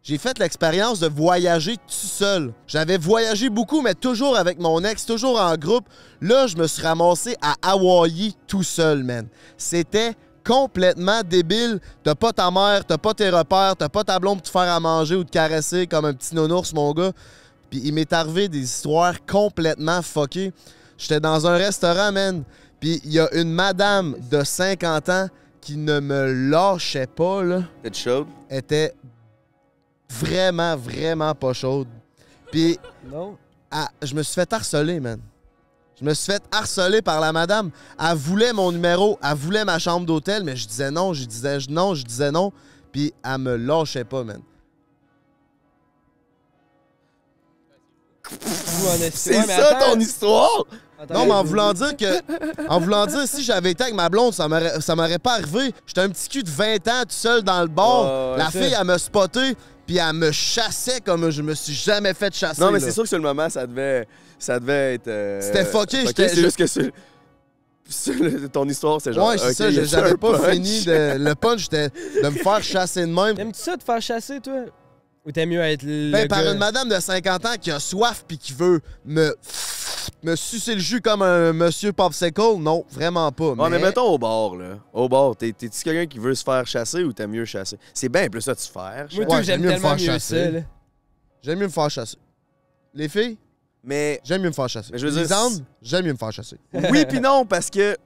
J'ai fait l'expérience de voyager tout seul. J'avais voyagé beaucoup, mais toujours avec mon ex, toujours en groupe. Là, je me suis ramassé à Hawaï tout seul, man. C'était complètement débile. T'as pas ta mère, t'as pas tes repères, t'as pas ta blonde pour te faire à manger ou te caresser comme un petit nounours, mon gars. Puis il m'est arrivé des histoires complètement fuckées. J'étais dans un restaurant, man. Puis il y a une madame de 50 ans qui ne me lâchait pas, là. Était chaude? Était vraiment, vraiment pas chaude. Puis... Non. Ah, je me suis fait harceler, man. Je me suis fait harceler par la madame. Elle voulait mon numéro, elle voulait ma chambre d'hôtel, mais je disais non, je disais non, je disais non. Puis elle me lâchait pas, man. C'est ça ton histoire? non, mais en voulant dire que. En voulant dire, si j'avais été avec ma blonde, ça m'aurait pas arrivé. J'étais un petit cul de 20 ans tout seul dans le bord. la fille, elle me spoté puis elle me chassait comme je me suis jamais fait chasser. Non, mais c'est sûr que
sur le moment, ça devait, ça devait être. Euh, C'était fucké. fucké c'est juste que sur, ton histoire, c'est genre. Ouais, c'est ça, j'avais pas fini. De,
le punch, de, de me faire chasser de même. T'aimes-tu ça, te faire chasser, toi? Ou t'aimes mieux être. Le ben, gars? Par une madame de 50 ans qui a soif puis qui veut me me sucer le jus comme un monsieur Popsicle? Non, vraiment pas. mais... mettons
au bord, là. Au bord, t'es-tu quelqu'un qui veut se faire chasser ou t'as mieux chasser? C'est bien plus ça de se faire. Chasser. Moi, j'aime mieux me faire mieux chasser.
J'aime mieux me faire chasser. Les filles? Mais. J'aime mieux me faire chasser. Les hommes? j'aime mieux me faire chasser. Oui, puis non, parce que.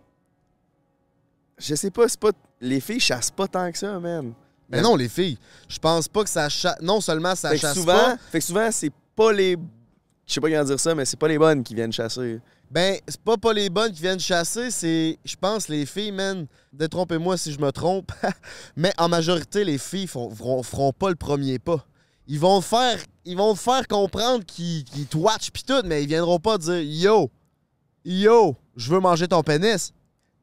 Je sais pas, c'est pas. Les filles chassent pas tant que ça, man. Mais non, les filles, je pense pas que ça chasse. Non seulement ça chasse pas. Fait que souvent, c'est pas les je sais pas comment dire ça, mais c'est pas les bonnes qui viennent chasser. Ben, c'est pas pas les bonnes qui viennent chasser, c'est, je pense, les filles, man. Détrompez-moi si je me trompe. mais en majorité, les filles font, feront, pas le premier pas. Ils vont faire, ils vont faire comprendre qu'ils, te watchent pis tout, mais ils viendront pas dire Yo, yo, je veux manger ton pénis.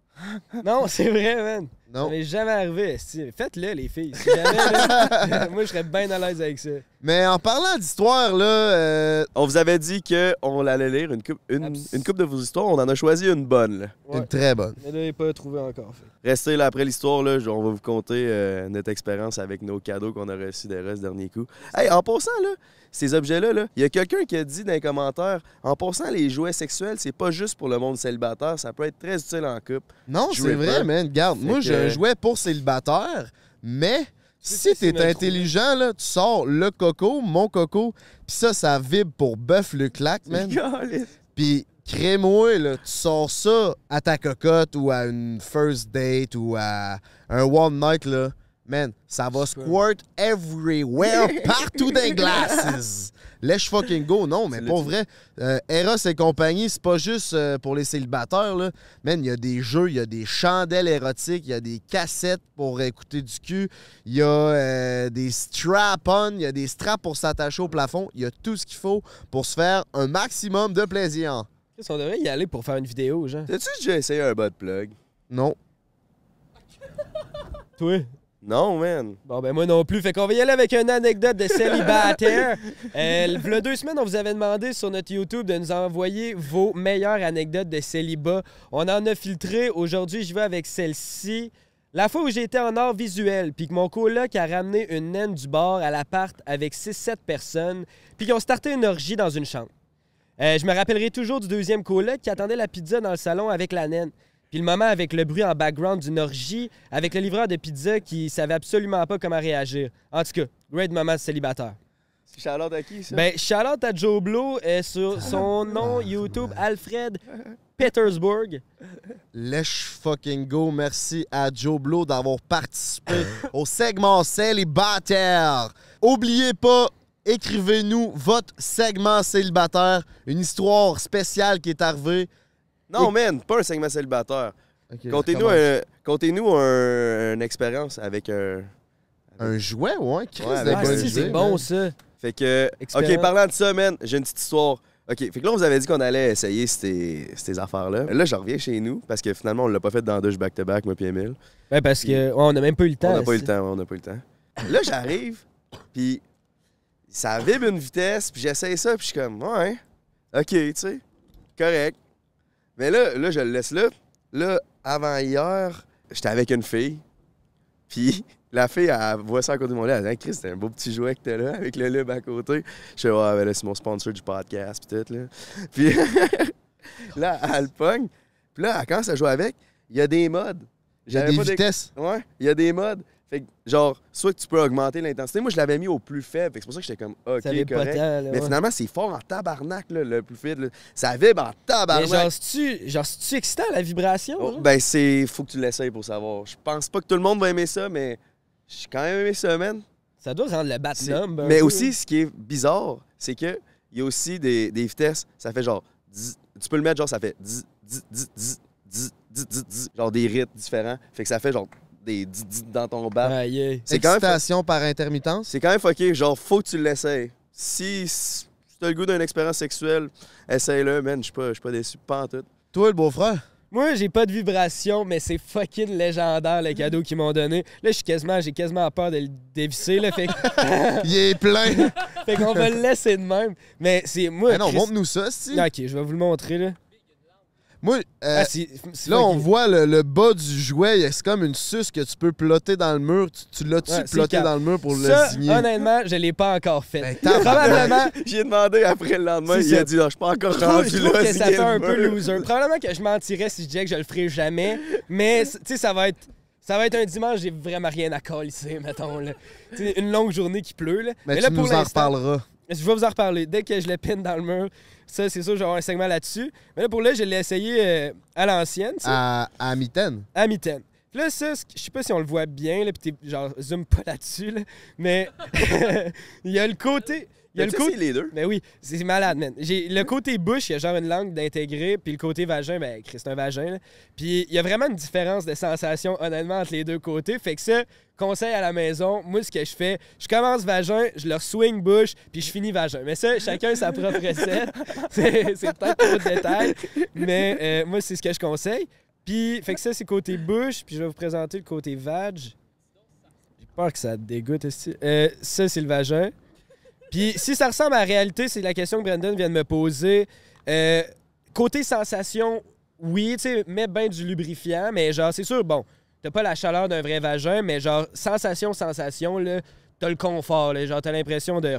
non, c'est vrai, man.
Non. Ça m'est jamais arrivé. Faites-le, les filles. moi, je serais bien à l'aise avec ça.
Mais en
parlant d'histoire, là. Euh, on vous avait dit qu'on allait lire une coupe, une, coupe de vos histoires. On en a choisi une bonne, là. Une très bonne.
Mais là, pas trouvé encore.
Fait. Restez là après l'histoire, là. On va vous conter euh, notre expérience avec nos cadeaux qu'on a reçus derrière ce dernier coup. Hey, en passant, là, ces objets-là, il y a quelqu'un qui a dit dans les commentaires en passant, les jouets sexuels, c'est pas juste pour le monde célibataire. Ça peut être très utile en couple. Non, c'est vrai, man.
Garde, moi, j'ai un jouet pour célibataire, mais si t'es intelligent, là, tu sors le coco, mon coco, pis ça, ça vibre pour bœuf le clac, man. Puis crée-moi, là, tu sors ça à ta cocotte ou à une first date ou à un one night, là. Man, ça va squirt everywhere, partout des les glaces. fucking go. Non, mais pour vrai, euh, Eros et compagnie, c'est pas juste euh, pour les célibataires. Là. Man, il y a des jeux, il y a des chandelles érotiques, il y a des cassettes pour écouter du cul, il y a euh, des strap-on, il y a des straps pour s'attacher au plafond. Il y a tout ce qu'il faut pour se faire un maximum de plaisir. qu'on devrait y aller pour faire une vidéo, genre.
T'as-tu déjà essayé un bot plug? Non.
Toi? Non, man. Bon, ben moi non plus. Fait qu'on va y aller avec une anecdote de célibataire. euh, il y deux semaines, on vous avait demandé sur notre YouTube de nous envoyer vos meilleures anecdotes de célibat. On en a filtré. Aujourd'hui, je vais avec celle-ci. La fois où été en art visuel, puis que mon coloc a ramené une naine du bar à l'appart avec 6-7 personnes, puis qu'ils ont starté une orgie dans une chambre. Euh, je me rappellerai toujours du deuxième coloc qui attendait la pizza dans le salon avec la naine. Puis le moment avec le bruit en background d'une orgie, avec le livreur de pizza qui savait absolument pas comment réagir. En tout cas, great moment célibataire.
Charlotte à qui, ça? Ben,
Charlotte à Joe Blow est euh, sur son nom YouTube, Alfred
Petersburg. Let's fucking go. Merci à Joe Blow d'avoir participé au segment célibataire. Oubliez pas, écrivez-nous votre segment célibataire, une histoire spéciale qui est arrivée. Non, man, pas un segment célibataire.
comptez-nous une expérience avec un. Un jouet, ouais, c'est bon, ça. Fait que. Ok, parlant de ça, man, j'ai une petite histoire. OK, fait que là, on vous avait dit qu'on allait essayer ces, affaires-là. Là, je reviens chez nous parce que finalement, on l'a pas fait dans deux back-to-back, moi mille Emile. Ouais,
ben, parce que on a même pas eu le temps. On n'a pas eu le
temps, on a pas eu le temps. là, j'arrive, puis ça vibre une vitesse, puis j'essaye ça, puis je suis comme, ouais, OK, tu sais, correct. Mais là, là, je le laisse là. Là, avant hier, j'étais avec une fille. Puis la fille, elle voit ça à côté de mon lit. Elle dit Chris, c'est un beau petit jouet que t'as là, avec le lub à côté. Je suis Ouais, ben là, c'est mon sponsor du podcast, puis tout, là. Puis là, elle pogne. Puis là, quand ça joue avec. Il y a des modes. Il y a des vitesses. Ouais, il y a des modes. Fait que, genre, soit que tu peux augmenter l'intensité. Moi, je l'avais mis au plus faible. C'est pour ça que j'étais comme, OK, correct. mais finalement, c'est fort en tabarnak, le plus faible. Ça vibre en tabarnak. Mais genre, c'est-tu, genre, excitant, la vibration? Oh, ben, c'est. Faut que tu l'essayes pour savoir. Je pense pas que tout le monde va aimer ça, mais j'ai quand même aimé ça, man. Ça doit rendre le bat Mais aussi, ce qui est bizarre, c'est que il y a aussi des, vitesses. Ça fait genre. tu peux le mettre, genre, ça fait. genre des rythmes différents. Fait que ça fait genre des dites dans ton bar C'est quand
même. par intermittence.
C'est quand même fucké. Genre, faut que tu l'essayes. Si, tu as le goût d'une expérience sexuelle, essaye-le, man. Je suis pas, pas déçu. Pas en tout.
Toi, le beau-frère? Moi, j'ai pas de vibration, mais c'est fucking légendaire le cadeau qu'ils m'ont donné. Là, j'ai quasiment, j'ai quasiment peur de le dévisser. Là, fait Il est plein! fait qu'on va le laisser de même. Mais c'est moi. Mais non, montre-nous ça, si. Ok, je vais vous le montrer. là.
Moi, euh, ah, là, on voit le, bas du jouet. C'est comme une suce que tu peux ploter dans le mur. Tu, l'as-tu ploté dans le mur pour le signer? honnêtement,
je ne l'ai pas encore fait. Ben, Probablement...
J'ai demandé après le lendemain.
Il a dit, je je suis pas encore rendu rendu je trouve que ça fait un peu loser. Probablement que je mentirais si je disais que je le ferais jamais. Mais, tu sais, ça va être... Ça va être un dimanche, j'ai vraiment rien à coller, mettons. Là. une longue journée qui pleut. Là. Ben, mais, tu là, pour nous en reparleras. Je vais vous en reparler. Dès que je le pine dans le mur, ça, c'est sûr, je un segment là-dessus. Mais là, pour là, je l'ai essayé euh, à l'ancienne. À,
à mitaine.
À mitaine. là, ça, je sais pas si on le voit bien, là, puis genre, zoom pas là-dessus, mais il y a le côté. Il y a le côté. les deux. mais ben oui, c'est malade, le côté bouche, il y a genre une langue d'intégrer, puis le côté vagin, ben c'est un vagin. Puis il y a vraiment une différence de sensation, honnêtement, entre les deux côtés. Fait que ça, conseil à la maison, moi, ce que je fais, je commence vagin, je leur swing bouche, puis je finis vagin. Mais ça, chacun sa propre recette. C'est peut-être trop de détails, mais euh, moi, c'est ce que je conseille. Puis, fait que ça, c'est côté bouche, puis je vais vous présenter le côté vagin. J'ai peur que ça dégoûte aussi. Euh, ça, c'est le vagin. Puis si ça ressemble à la réalité, c'est la question que Brandon vient de me poser. Euh, côté sensation, oui, tu sais, mets bien du lubrifiant, mais genre, c'est sûr, bon, t'as pas la chaleur d'un vrai vagin, mais genre, sensation, sensation, là, t'as le confort, là, genre, t'as l'impression de.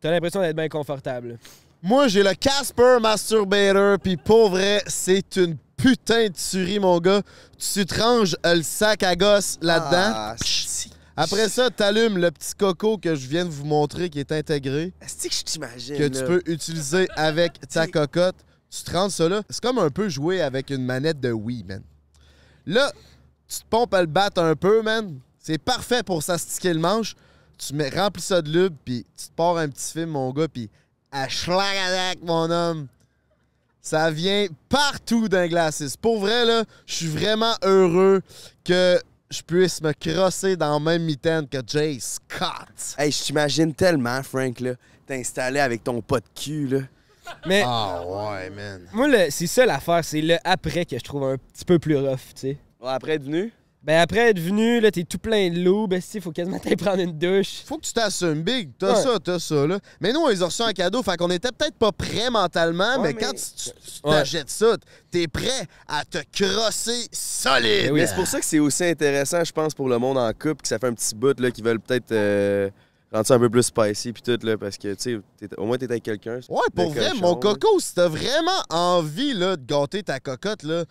T'as l'impression d'être bien confortable.
Moi, j'ai le Casper Masturbator, puis pour vrai, c'est une putain de tuerie, mon gars. Tu te ranges euh, le sac à gosse là-dedans. Ah, après ça, tu t'allumes le petit coco que je viens de vous montrer qui est intégré. Est-ce que je t'imagine? Que tu peux utiliser avec ta cocotte. Tu te rends ça là. C'est comme un peu jouer avec une manette de Wii, man. Là, tu te pompes à le battre un peu, man. C'est parfait pour s'astiquer le manche. Tu remplis ça de lube, puis tu te pars un petit film, mon gars, puis à mon homme. Ça vient partout d'un glacis. Pour vrai, là, je suis vraiment heureux que je puisse me crosser dans le même mitaine que Jay Scott. Hey, je t'imagine tellement, Frank, là, t'installer avec ton pot de cul, là. Mais. Ah oh, ouais, man. Moi, c'est
ça l'affaire, c'est le après que je trouve un petit peu plus rough, tu sais. après du nu? Ben après être
venu, là, t'es tout plein de loup, ben si, faut quasiment prendre une douche. Faut que tu t'assumes, Big. T'as ça, t'as ça, là. Mais nous, on les a un en cadeau, fait qu'on était peut-être pas prêts mentalement, mais, quand tu, t'achètes ouais. ça, t'es prêt à te crosser solide. Ben mais, c'est pour ça que c'est aussi intéressant, je
pense, pour le monde en couple, que ça fait un petit bout, là, qui veulent peut-être... Euh, rendre ça un peu plus spicy puis tout là parce que tu sais au moins t'es avec quelqu'un ouais pour vrai mon coco
si t'as vraiment envie là de gâter ta cocotte là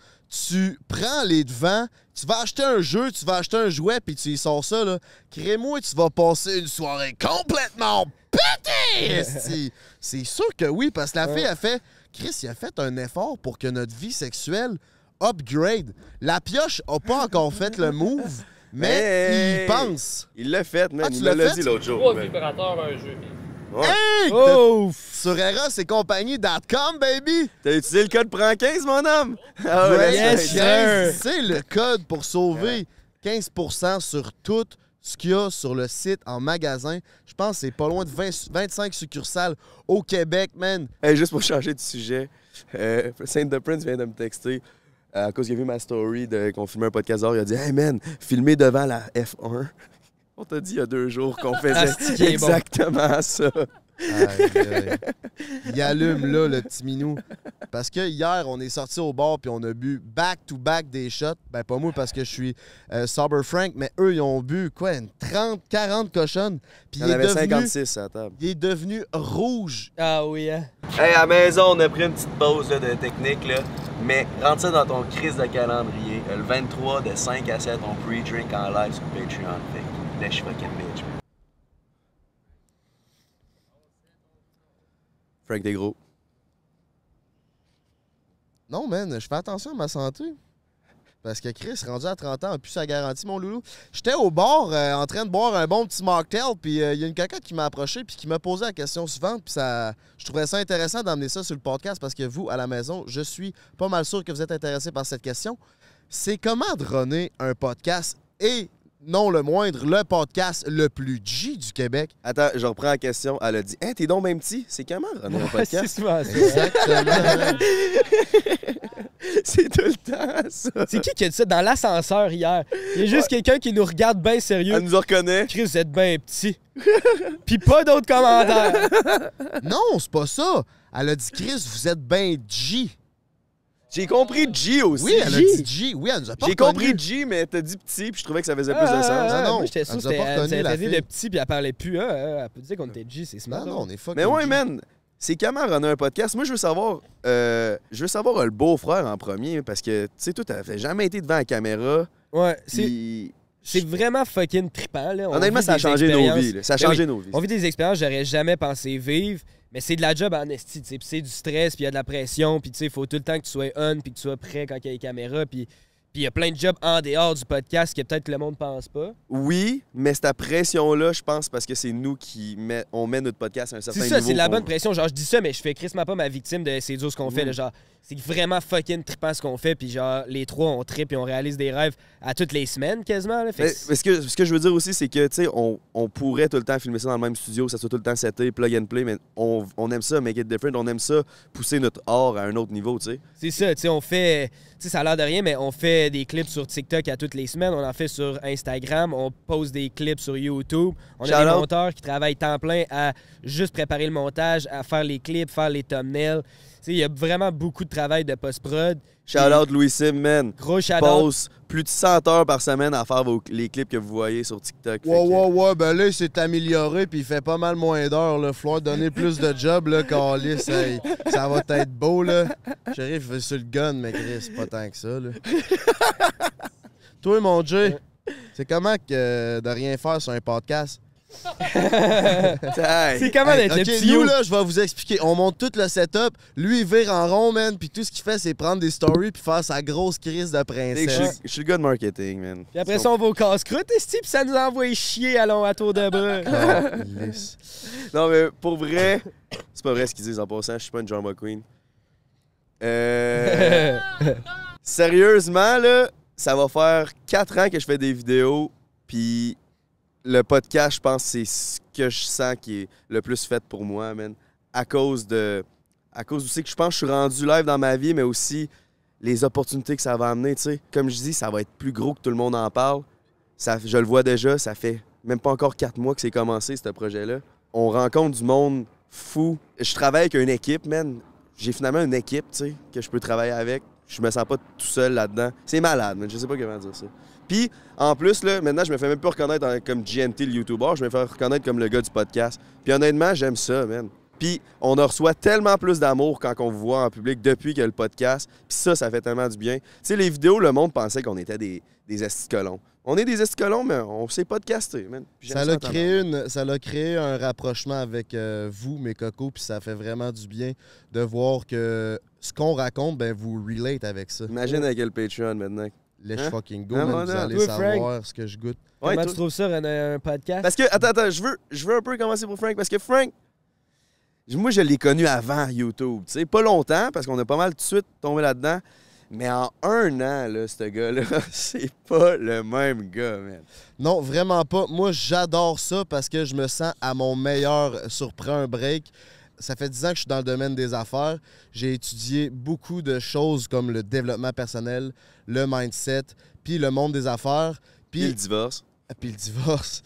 tu prends les devants, tu vas acheter un jeu, tu vas acheter un jouet, puis tu y sors ça, là. Crée-moi, tu vas passer une soirée complètement pétée! C'est sûr que oui, parce que la fille a fait. Chris, a fait un effort pour que notre vie sexuelle upgrade. La pioche a pas encore fait le move, mais il pense. Il l'a fait, même. Ah, il l'a dit l'autre jour. Hey! Sur Eros et compagnie.com, baby! T'as utilisé le code prend 15, mon homme? Ah, c'est le code pour sauver 15 sur tout ce qu'il y a sur le site en magasin. Je pense que c'est pas loin de 25 succursales au Québec, man. Hey, juste pour changer de sujet, euh, Saint The
Prince vient de me texter euh, à cause qu'il a vu ma story de qu'on filmait un podcast d'or. Il a dit Hey man, filmez devant la F1. On t'a dit il y a deux jours qu'on faisait ah, exactement ça.
Il allume là, le petit minou. Parce que hier, on est sorti au bar puis on a bu back-to-back des shots. Ben, pas moi parce que je suis euh, sober Frank, mais eux, ils ont bu quoi, une 30, 40 cochonnes. Puis il, avait devenu, 56 à table. Il est devenu rouge.
Ah oui, hein? Hey, à la maison, on a pris une petite pause de technique, Mais rentre ça dans ton crise de calendrier. Le 23 de 5 à 7, on pre-drink en live sur Patreon fucking bitch,
Frank Desgros. Non, man, je fais attention à ma santé. Parce que Chris, rendu à 30 ans, a plus sa garantie, mon loulou. J'étais au bord, euh, en train de boire un bon petit mocktail, puis euh, il y a une cocotte qui m'a approché, puis qui m'a posé la question suivante, ça, je trouvais ça intéressant d'amener ça sur le podcast, parce que vous, à la maison, je suis pas mal sûr que vous êtes intéressé par cette question. C'est comment dronner un podcast et non le moindre, le podcast le plus G du Québec. Attends, je reprends la question. Elle a dit Hein, t'es donc même petit C'est comment, Renaud, un podcast
C'est Exactement. c'est tout le
temps, ça. C'est qui qui a dit ça dans l'ascenseur hier Il y a juste quelqu'un qui
nous regarde bien sérieux. Elle nous reconnaît. Chris, vous êtes bien petit. Puis pas d'autres commentaires. non, c'est pas ça. Elle a dit Chris, vous êtes bien G. J'ai compris G aussi. Oui, elle a dit G. Oui, elle nous a pas J'ai compris G, mais t'as dit petit, puis je trouvais que ça
faisait ah, plus de sens. Ah non, j'étais sûr c'était dit le
petit, puis elle parlait plus. Ah, ah, elle peut dire qu'on était G, c'est smart. Non, non, on est fuck. Mais ouais,
man, c'est on a un podcast. Moi, je veux savoir, euh, je veux savoir le beau-frère en premier, parce que, tu sais, toi, t'avais jamais été devant la caméra.
Ouais, c'est... C'est vraiment fucking trippant. Honnêtement, ça a changé nos vies. Ça a ben changé nos vies. On vit des expériences que j'aurais jamais pensé vivre, mais c'est de la job en esti. C'est du stress, puis il y a de la pression, puis il faut tout le temps que tu sois on, puis que tu sois prêt quand il y a les caméras. Puis il y a plein de jobs en dehors du podcast que peut-être le monde pense pas.
Oui, mais cette pression-là, je pense, parce que c'est nous qui met, on met notre podcast à un certain niveau. C'est ça, c'est de la bonne
pression. Genre, je dis ça, mais je fais Chris pas ma victime de c'est dur ce qu'on fait. Là, genre, c'est vraiment fucking trippant ce qu'on fait. Puis genre, les trois, on trip et on réalise des rêves à toutes les semaines quasiment. Là. ce,
que, ce que je veux dire aussi, c'est que, tu sais, on, pourrait tout le temps filmer ça dans le même studio, ça soit tout le temps seté, plug and play, mais on, aime ça, make it different, on aime ça, pousser notre art à un autre niveau, tu sais. C'est
ça, tu sais, on fait, tu sais, ça a l'air de rien, mais on fait des clips sur TikTok à toutes les semaines, on en fait sur Instagram, on poste des clips sur YouTube. On a des monteurs qui travaillent temps plein à juste préparer le montage, à faire les clips, faire les thumbnails il y a vraiment beaucoup de travail de
post-prod. Shout-out Louis Sim, man. Gros shout plus de 100 heures par semaine à faire les clips que vous voyez sur TikTok.
Ouais, ouais, ouais. Ben là, il s'est amélioré puis il fait pas mal moins d'heures. Il faut donner plus de job, là, quand lit, ça, va être beau, là. j'arrive sur le gun, mais Chris, pas tant que ça, là. Toi, mon Jay, c'est comment que de rien faire sur un podcast? c'est comment d'être hey, okay, Nous, oh? là, je vais vous expliquer. On monte tout le setup. Lui, il vire en rond, man. Puis tout ce qu'il fait, c'est prendre des stories puis faire sa grosse crise de princesse.
Je suis, le gars de marketing, man. Puis
après ça, on va au casse-croûte, ce type ça nous envoie chier allons, à tour de bras. non, mais
pour vrai, c'est pas vrai ce qu'ils disent en passant. Je suis pas une John Queen. Euh... Sérieusement, là, ça va faire 4 ans que je fais des vidéos. Puis le podcast, je pense, c'est ce que je sens qui est le plus fait pour moi, man. À cause de. À cause aussi que je pense que je suis rendu live dans ma vie, mais aussi les opportunités que ça va amener, tu sais. Comme je dis, ça va être plus gros que tout le monde en parle. Ça, je le vois déjà, ça fait même pas encore quatre mois que c'est commencé, ce projet-là. On rencontre du monde fou. Je travaille avec une équipe, man. J'ai finalement une équipe, tu sais, que je peux travailler avec. Je me sens pas tout seul là-dedans. C'est malade, man. Je sais pas comment dire ça. Puis, en plus, là, maintenant, je me fais même plus reconnaître comme GNT, le YouTuber. Je me fais reconnaître comme le gars du podcast. Puis, honnêtement, j'aime ça, man. Puis, on en reçoit tellement plus d'amour quand on vous voit en public depuis que le podcast. Puis, ça, ça fait tellement du bien. Tu sais, les vidéos, le monde pensait qu'on était des, des esticolons. On est des esticolons, mais on sait podcaster, man. Ça l'a créé,
ça a créé un rapprochement avec euh, vous, mes cocos, puis ça fait vraiment du bien de voir que ce qu'on raconte, ben vous relate avec ça. Imagine avec
le Patreon maintenant. Let's hein? fucking go, ah, non, man, vous allez savoir ce que je goûte.
Ouais, Comment tu trouves ça, un, podcast? Parce que,
attends, attends, je veux, je veux un peu commencer pour Frank, parce que Frank, moi, je l'ai connu avant YouTube, tu sais, pas longtemps, parce qu'on a pas mal tout de suite tombé là-dedans,
mais en un an, là, ce gars-là, c'est pas le même gars, man. Non, vraiment pas. Moi, j'adore ça parce que je me sens à mon meilleur euh, sur un break ça fait 10 ans que je suis dans le domaine des affaires. J'ai étudié beaucoup de choses comme le développement personnel, le mindset, puis le monde des affaires. Puis, le divorce. Ah, puis le divorce.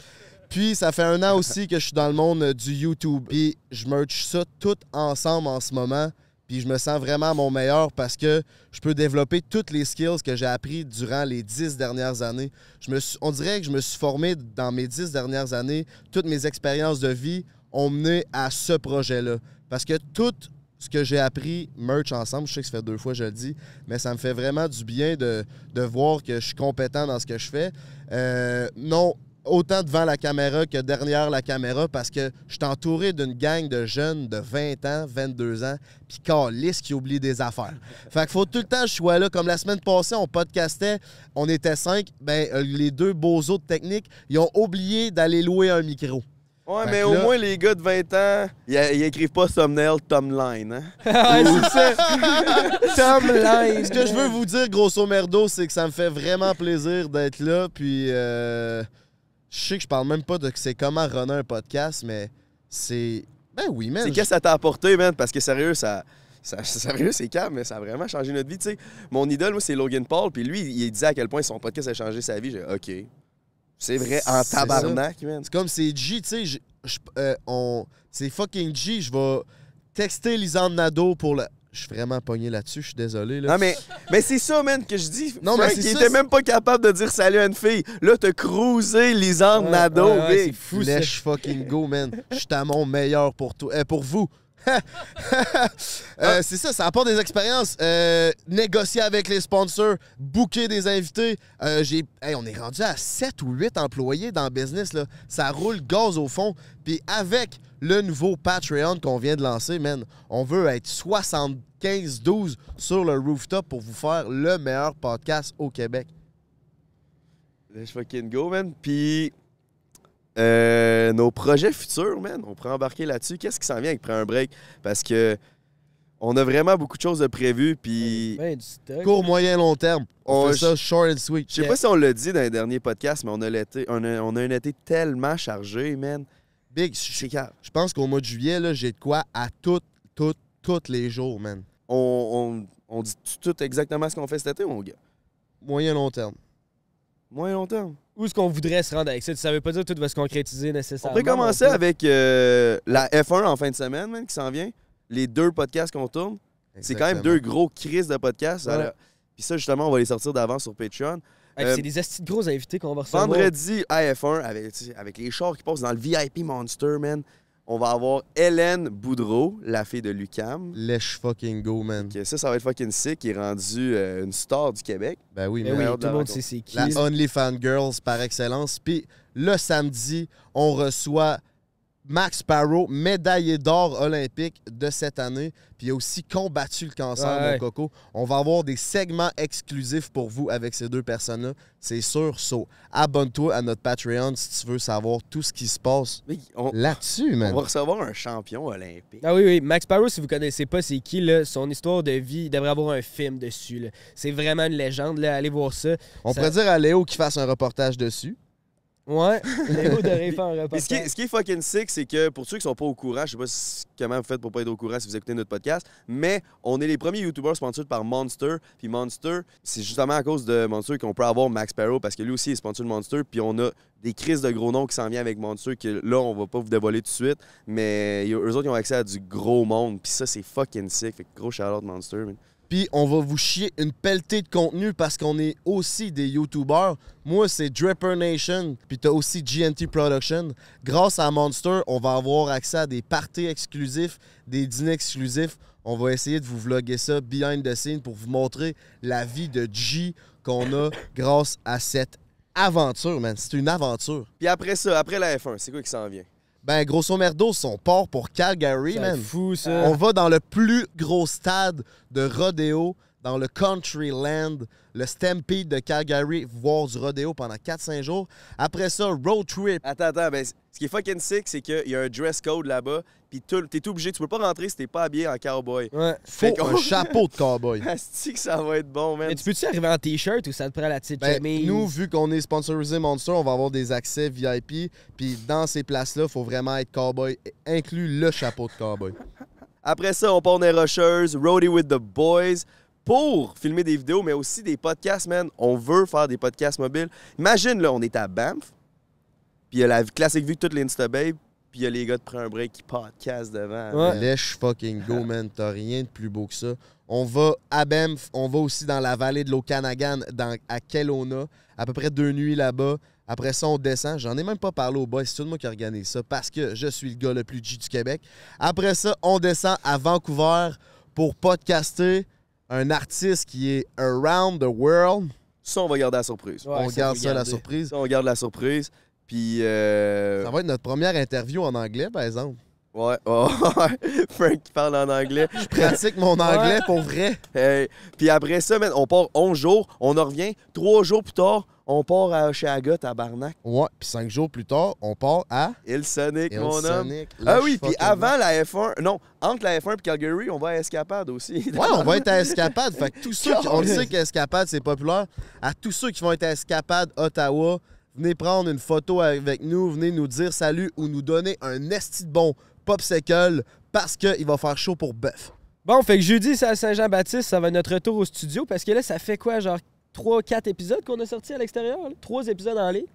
Puis ça fait un an aussi que je suis dans le monde euh, du YouTube. Puis je merge ça tout ensemble en ce moment. Puis je me sens vraiment mon meilleur parce que je peux développer toutes les skills que j'ai appris durant les dix dernières années. Je me suis, on dirait que je me suis formé dans mes dix dernières années. Toutes mes expériences de vie ont mené à ce projet-là. Parce que tout ce que j'ai appris merch ensemble, je sais que ça fait deux fois que je le dis, mais ça me fait vraiment du bien de, voir que je suis compétent dans ce que je fais. Euh, non, autant devant la caméra que derrière la caméra parce que je suis entouré d'une gang de jeunes de 20 ans, 22 ans, puis calisse qui oublie des affaires. Fait qu'il faut tout le temps que je sois là. Comme la semaine passée, on podcastait, on était cinq, ben euh, les deux beaux autres techniques, ils ont oublié d'aller louer un micro.
Ouais, mais au moins, les gars de 20 ans, ils, ils écrivent pas Thumbnail, Tomline. Hein? Ce que je veux vous
dire, grosso merdo, c'est que ça me fait vraiment plaisir d'être là. Puis, euh, je sais que je parle même pas de c'est comment runner un podcast, mais c'est. Ben oui, man. C'est qu'est-ce que ça t'a apporté, man? Parce que sérieux, ça. sérieux, c'est calme, mais ça a vraiment changé notre
vie. sais Mon idole, moi, c'est Logan Paul. Puis lui, il disait à quel point son podcast a changé sa vie. J'ai OK, c'est vrai, en tabarnak,
man. C'est comme c'est G, tu sais, euh, c'est fucking G, je vais texter Lisanne Nadeau pour le. Je suis vraiment pogné là-dessus, je suis désolé. Là. Non, mais, mais c'est ça, man, que je dis. Non, mais il était même
pas capable de dire salut à une fille. Là, t'as
cruisé Lisanne ouais, Nadeau, C'est fou, fucking go, man. Je suis à mon meilleur pour, toi. Euh, pour vous. Euh, c'est ça, ça apporte des expériences. Euh, négocier avec les sponsors, booker des invités. Euh, on est rendu à 7 ou 8 employés dans le business. Ça roule gaz au fond. Puis avec le nouveau Patreon qu'on vient de lancer, man, on veut être 75-12 sur le rooftop pour vous faire le meilleur podcast au Québec.
Let's fucking go, man. Puis euh, nos projets futurs, man, on pourrait embarquer là-dessus. Qu'est-ce qui s'en vient avec prend un break? Parce que on a vraiment beaucoup de choses de prévues. Puis.
Court, moyen, long terme. On, ça short and sweet. Je sais pas si on
l'a dit dans les derniers podcasts, mais on a, l'été, on, a, un été tellement chargé, man. Big, je pense qu'au mois de juillet,
j'ai de quoi à tout, tout, tous les jours, man. On, on, on dit tout exactement ce qu'on fait cet été, mon gars? Moyen, long terme. Moyen, long terme où est-ce qu'on
voudrait se rendre avec ça. Ça veut pas dire que tout va se concrétiser nécessairement. On peut commencer
avec euh, la F1 en fin de semaine, qui s'en vient. Les deux podcasts qu'on tourne. C'est quand même deux gros crises de podcasts. puis ça, justement, on va les sortir d'avant sur Patreon. Euh, c'est des gros invités qu'on va recevoir. Vendredi, f 1 avec, avec les chars qui passent dans le VIP Monster, man on va avoir Hélène Boudreau, la fille de Lucam. Lèche fucking go, man. ça, ça va être fucking sick. Il est rendu euh, une star du Québec. Ben oui, ben mais oui, tout le monde sait c'est qui. La
Only Fan Girls par excellence. Puis le samedi, on reçoit Max Parrow, médaillé d'or olympique de cette année, puis il a aussi combattu le cancer, mon coco. On va avoir des segments exclusifs pour vous avec ces deux personnes-là, c'est sûr. So, abonne-toi à notre Patreon si tu veux savoir tout ce qui se passe là-dessus, man. On va recevoir
un champion
olympique. Ah oui, oui. Max Parrow, si vous connaissez pas c'est qui, là, son histoire de vie, il devrait avoir un film dessus. C'est vraiment une légende, là. allez voir ça. On pourrait dire
à Léo qu'il fasse un reportage dessus.
Ouais, de faire Ce
qui, est, fucking sick, c'est que pour ceux qui sont pas au courant, je sais pas comment vous faites pour pas être au courant si vous écoutez notre podcast, mais on est les premiers YouTubers sponsorisés par Monster. Puis Monster, c'est justement à cause de Monster qu'on peut avoir Max Perro parce que lui aussi est sponsor de Monster. Puis on a des crises de gros noms qui s'en viennent avec Monster que là, on va pas vous dévoiler tout de suite, mais eux autres, ils ont accès à du gros monde. Puis ça, c'est fucking sick. Fait que gros shout-out Monster. Man.
Puis on va vous chier une pelletée de contenu parce qu'on est aussi des YouTubers. Moi, c'est Dripper Nation, puis t'as aussi GNT Production. Grâce à Monster, on va avoir accès à des parties exclusifs, des dîners exclusifs. On va essayer de vous vloguer ça behind the scenes pour vous montrer la vie de G qu'on a grâce à cette aventure, man. C'est une aventure.
Puis après ça, après la F1, c'est quoi qui s'en vient?
Ben, grosso merdo, son port pour Calgary, man. C'est fou, ça. On va dans le plus gros stade de rodéo dans le country land, le Stampede de Calgary, voir du rodéo pendant 4-5 jours. Après ça, road
trip. Attends, attends, ben, ce qui est fucking sick, c'est qu'il y a un dress code là-bas, puis t'es obligé, tu peux pas rentrer si t'es pas habillé en cowboy. Ouais, faut un chapeau de cowboy. Asti que ça va être bon, man. Mais
tu peux-tu arriver en t-shirt ou ça te prend la tête jamais? Ben, nous, vu qu'on est sponsorisé Monster, on va avoir des accès VIP, puis dans ces places-là, faut vraiment être cowboy, inclus le chapeau de cowboy.
Après ça, on part des rocheuses, roadie with the boys pour filmer des vidéos, mais aussi des podcasts, man. On veut faire des podcasts mobiles. Imagine, là, on est à Banff, puis il y a la classique vue de toute les babe puis il y a les gars de Prends un break qui podcast
devant. Lèche fucking go, man. T'as rien de plus beau que ça. On va à Banff, on va aussi dans la vallée de l'Okanagan, dans, à Kelowna. À peu près deux nuits là-bas. Après ça, on descend. J'en ai même pas parlé au boys. C'est tout de moi qui organise ça parce que je suis le gars le plus G du Québec. Après ça, on descend à Vancouver pour podcaster un artiste qui est around the world.
Ça, on va garder la surprise. on garde ça, la surprise. Ça, on garde la surprise. Puis. Euh, ça va
être notre première interview en anglais, par exemple.
Ouais, Frank qui parle en anglais. Je pratique mon anglais pour vrai. Puis après ça, on part 11 jours, on en revient. Trois jours plus tard, on part à à Barnac.
Ouais, puis cinq jours plus tard, on part à. Ilsonic, mon homme. Ah oui, puis avant la
F1, non, entre la F1 et Calgary, on va à Escapade aussi. Ouais, on va être à Escapade. Fait que tous ceux qui, on sait
qu'Escapade, c'est populaire. À tous ceux qui vont être à Escapade, Ottawa, venez prendre une photo avec nous, venez nous dire salut ou nous donner un esti de bon popsicle parce qu'il va faire chaud pour bœuf. Bon, fait que jeudi, c'est à Saint-Jean-Baptiste, ça va être notre retour au studio
parce que là, ça fait quoi, genre trois, quatre épisodes qu'on a sortis à l'extérieur. Trois épisodes en ligne.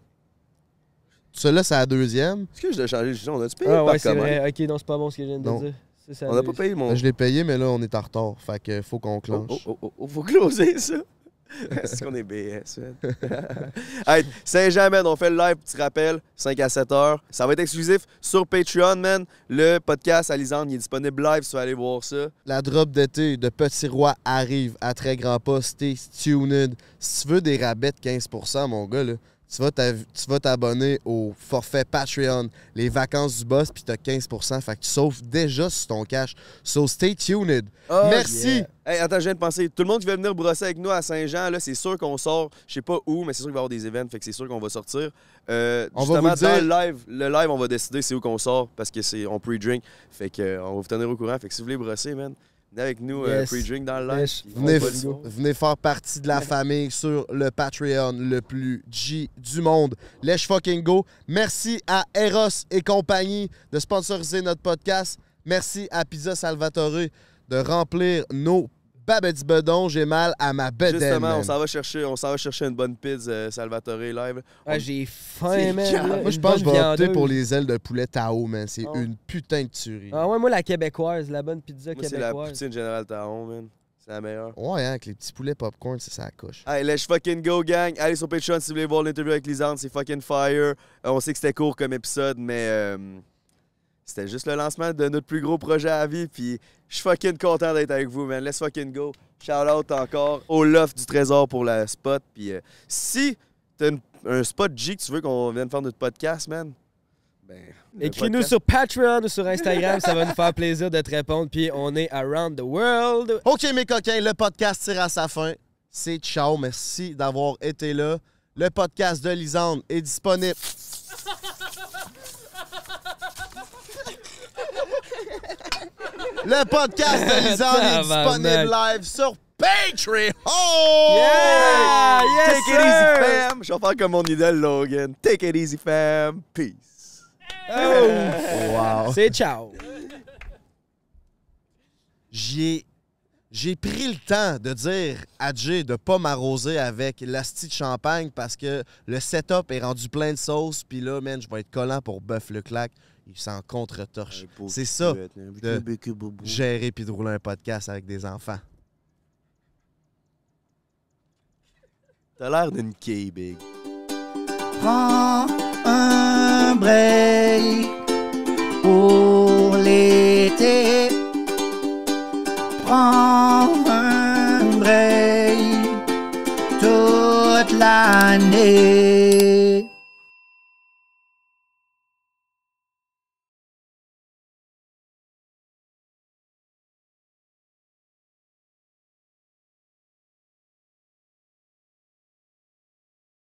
Celui-là, c'est la deuxième. Est-ce que
je l'ai changé? Je On a-tu payé Ah ouais, c'est Ok, non, c'est pas bon ce que je viens de
dire. On n'a pas payé mon. Ben, je l'ai payé, mais là, on est en retard. Fait que faut qu'on oh, clenche. Oh, oh, oh, faut closer ça.
Est-ce qu'on est BS, hey, Saint-Jean, man, on fait le live, petit rappel, 5 à 7 heures. Ça va être exclusif sur Patreon, man. Le podcast à il est disponible live, si aller aller voir ça.
La drop d'été de Petit Roi arrive à très grand pas. Stay tuned. Si tu veux des rabais de 15 mon gars, là, tu vas t'abonner au forfait Patreon, les vacances du boss, puis tu as 15 Fait que tu sauves déjà sur ton cash. So stay tuned. Oh, Merci.
Hey, attends, je viens de penser. Tout le monde qui veut venir brosser avec nous à Saint-Jean, là, c'est sûr qu'on sort. Je sais pas où, mais c'est sûr qu'il va y avoir des événements. Fait que c'est sûr qu'on va sortir. Euh, on justement, va vous dans le live, le live, on va décider c'est où qu'on sort parce que c'est on pre-drink. Fait que euh, on va vous tenir au courant. Fait que si vous voulez brosser, man. Venez avec nous, drink euh, dans le live.
Venez, faire partie de la famille sur le Patreon le plus G du monde. Let's fucking go. Merci à Eros et compagnie de sponsoriser notre podcast. Merci à Pizza Salvatore de remplir nos Babette Bedon, j'ai mal à ma bedaine. Justement, on s'en
va chercher, on s'en va chercher une bonne pizza euh, Salvatore live. j'ai faim, man. moi, je pense que
je vais opter pour les ailes de poulet Tao, man. C'est ah une putain de tuerie. Ah ouais,
moi, la québécoise, la bonne pizza moi, québécoise. c'est la poutine
générale Tao, man. C'est la meilleure. Ouais, hein, avec les petits poulets
popcorn, c'est ça la coche.
let's fucking go, gang. Allez sur Patreon si vous voulez voir l'interview avec Lisande, c'est fucking fire. Euh, on sait que c'était court comme épisode, mais... Euh, c'était juste le lancement de notre plus gros projet à vie. Puis je suis fucking content d'être avec vous, man. Let's fucking go. Shout out encore au Loft du Trésor pour le spot. Puis euh, si t'as as un spot G que tu veux qu'on vienne faire notre podcast, man,
ben, Écris-nous sur Patreon ou sur Instagram, ça va nous faire
plaisir de te répondre. Puis on est around the world. OK, mes coquins, le podcast tire à sa fin. C'est ciao, merci d'avoir été là. Le podcast de Lisande est disponible. Le podcast de est ah, bah, disponible live sur Patreon!
Yeah! Take it easy, fam! Je vais faire comme mon idole, Logan. Take it easy, fam. Peace. Oh. Wow. C'est ciao.
J'ai... J'ai pris le temps de dire à Jay de pas m'arroser avec l'asti de champagne parce que le setup est rendu plein de sauce. Puis là, man, je vais être collant pour Buff le Clac. Il s'en contre torche C'est ça, de gérer puis de rouler un podcast avec des enfants. T'as l'air d'une quille, Big.
Prends un break pour l'été. Prends un break toute l'année.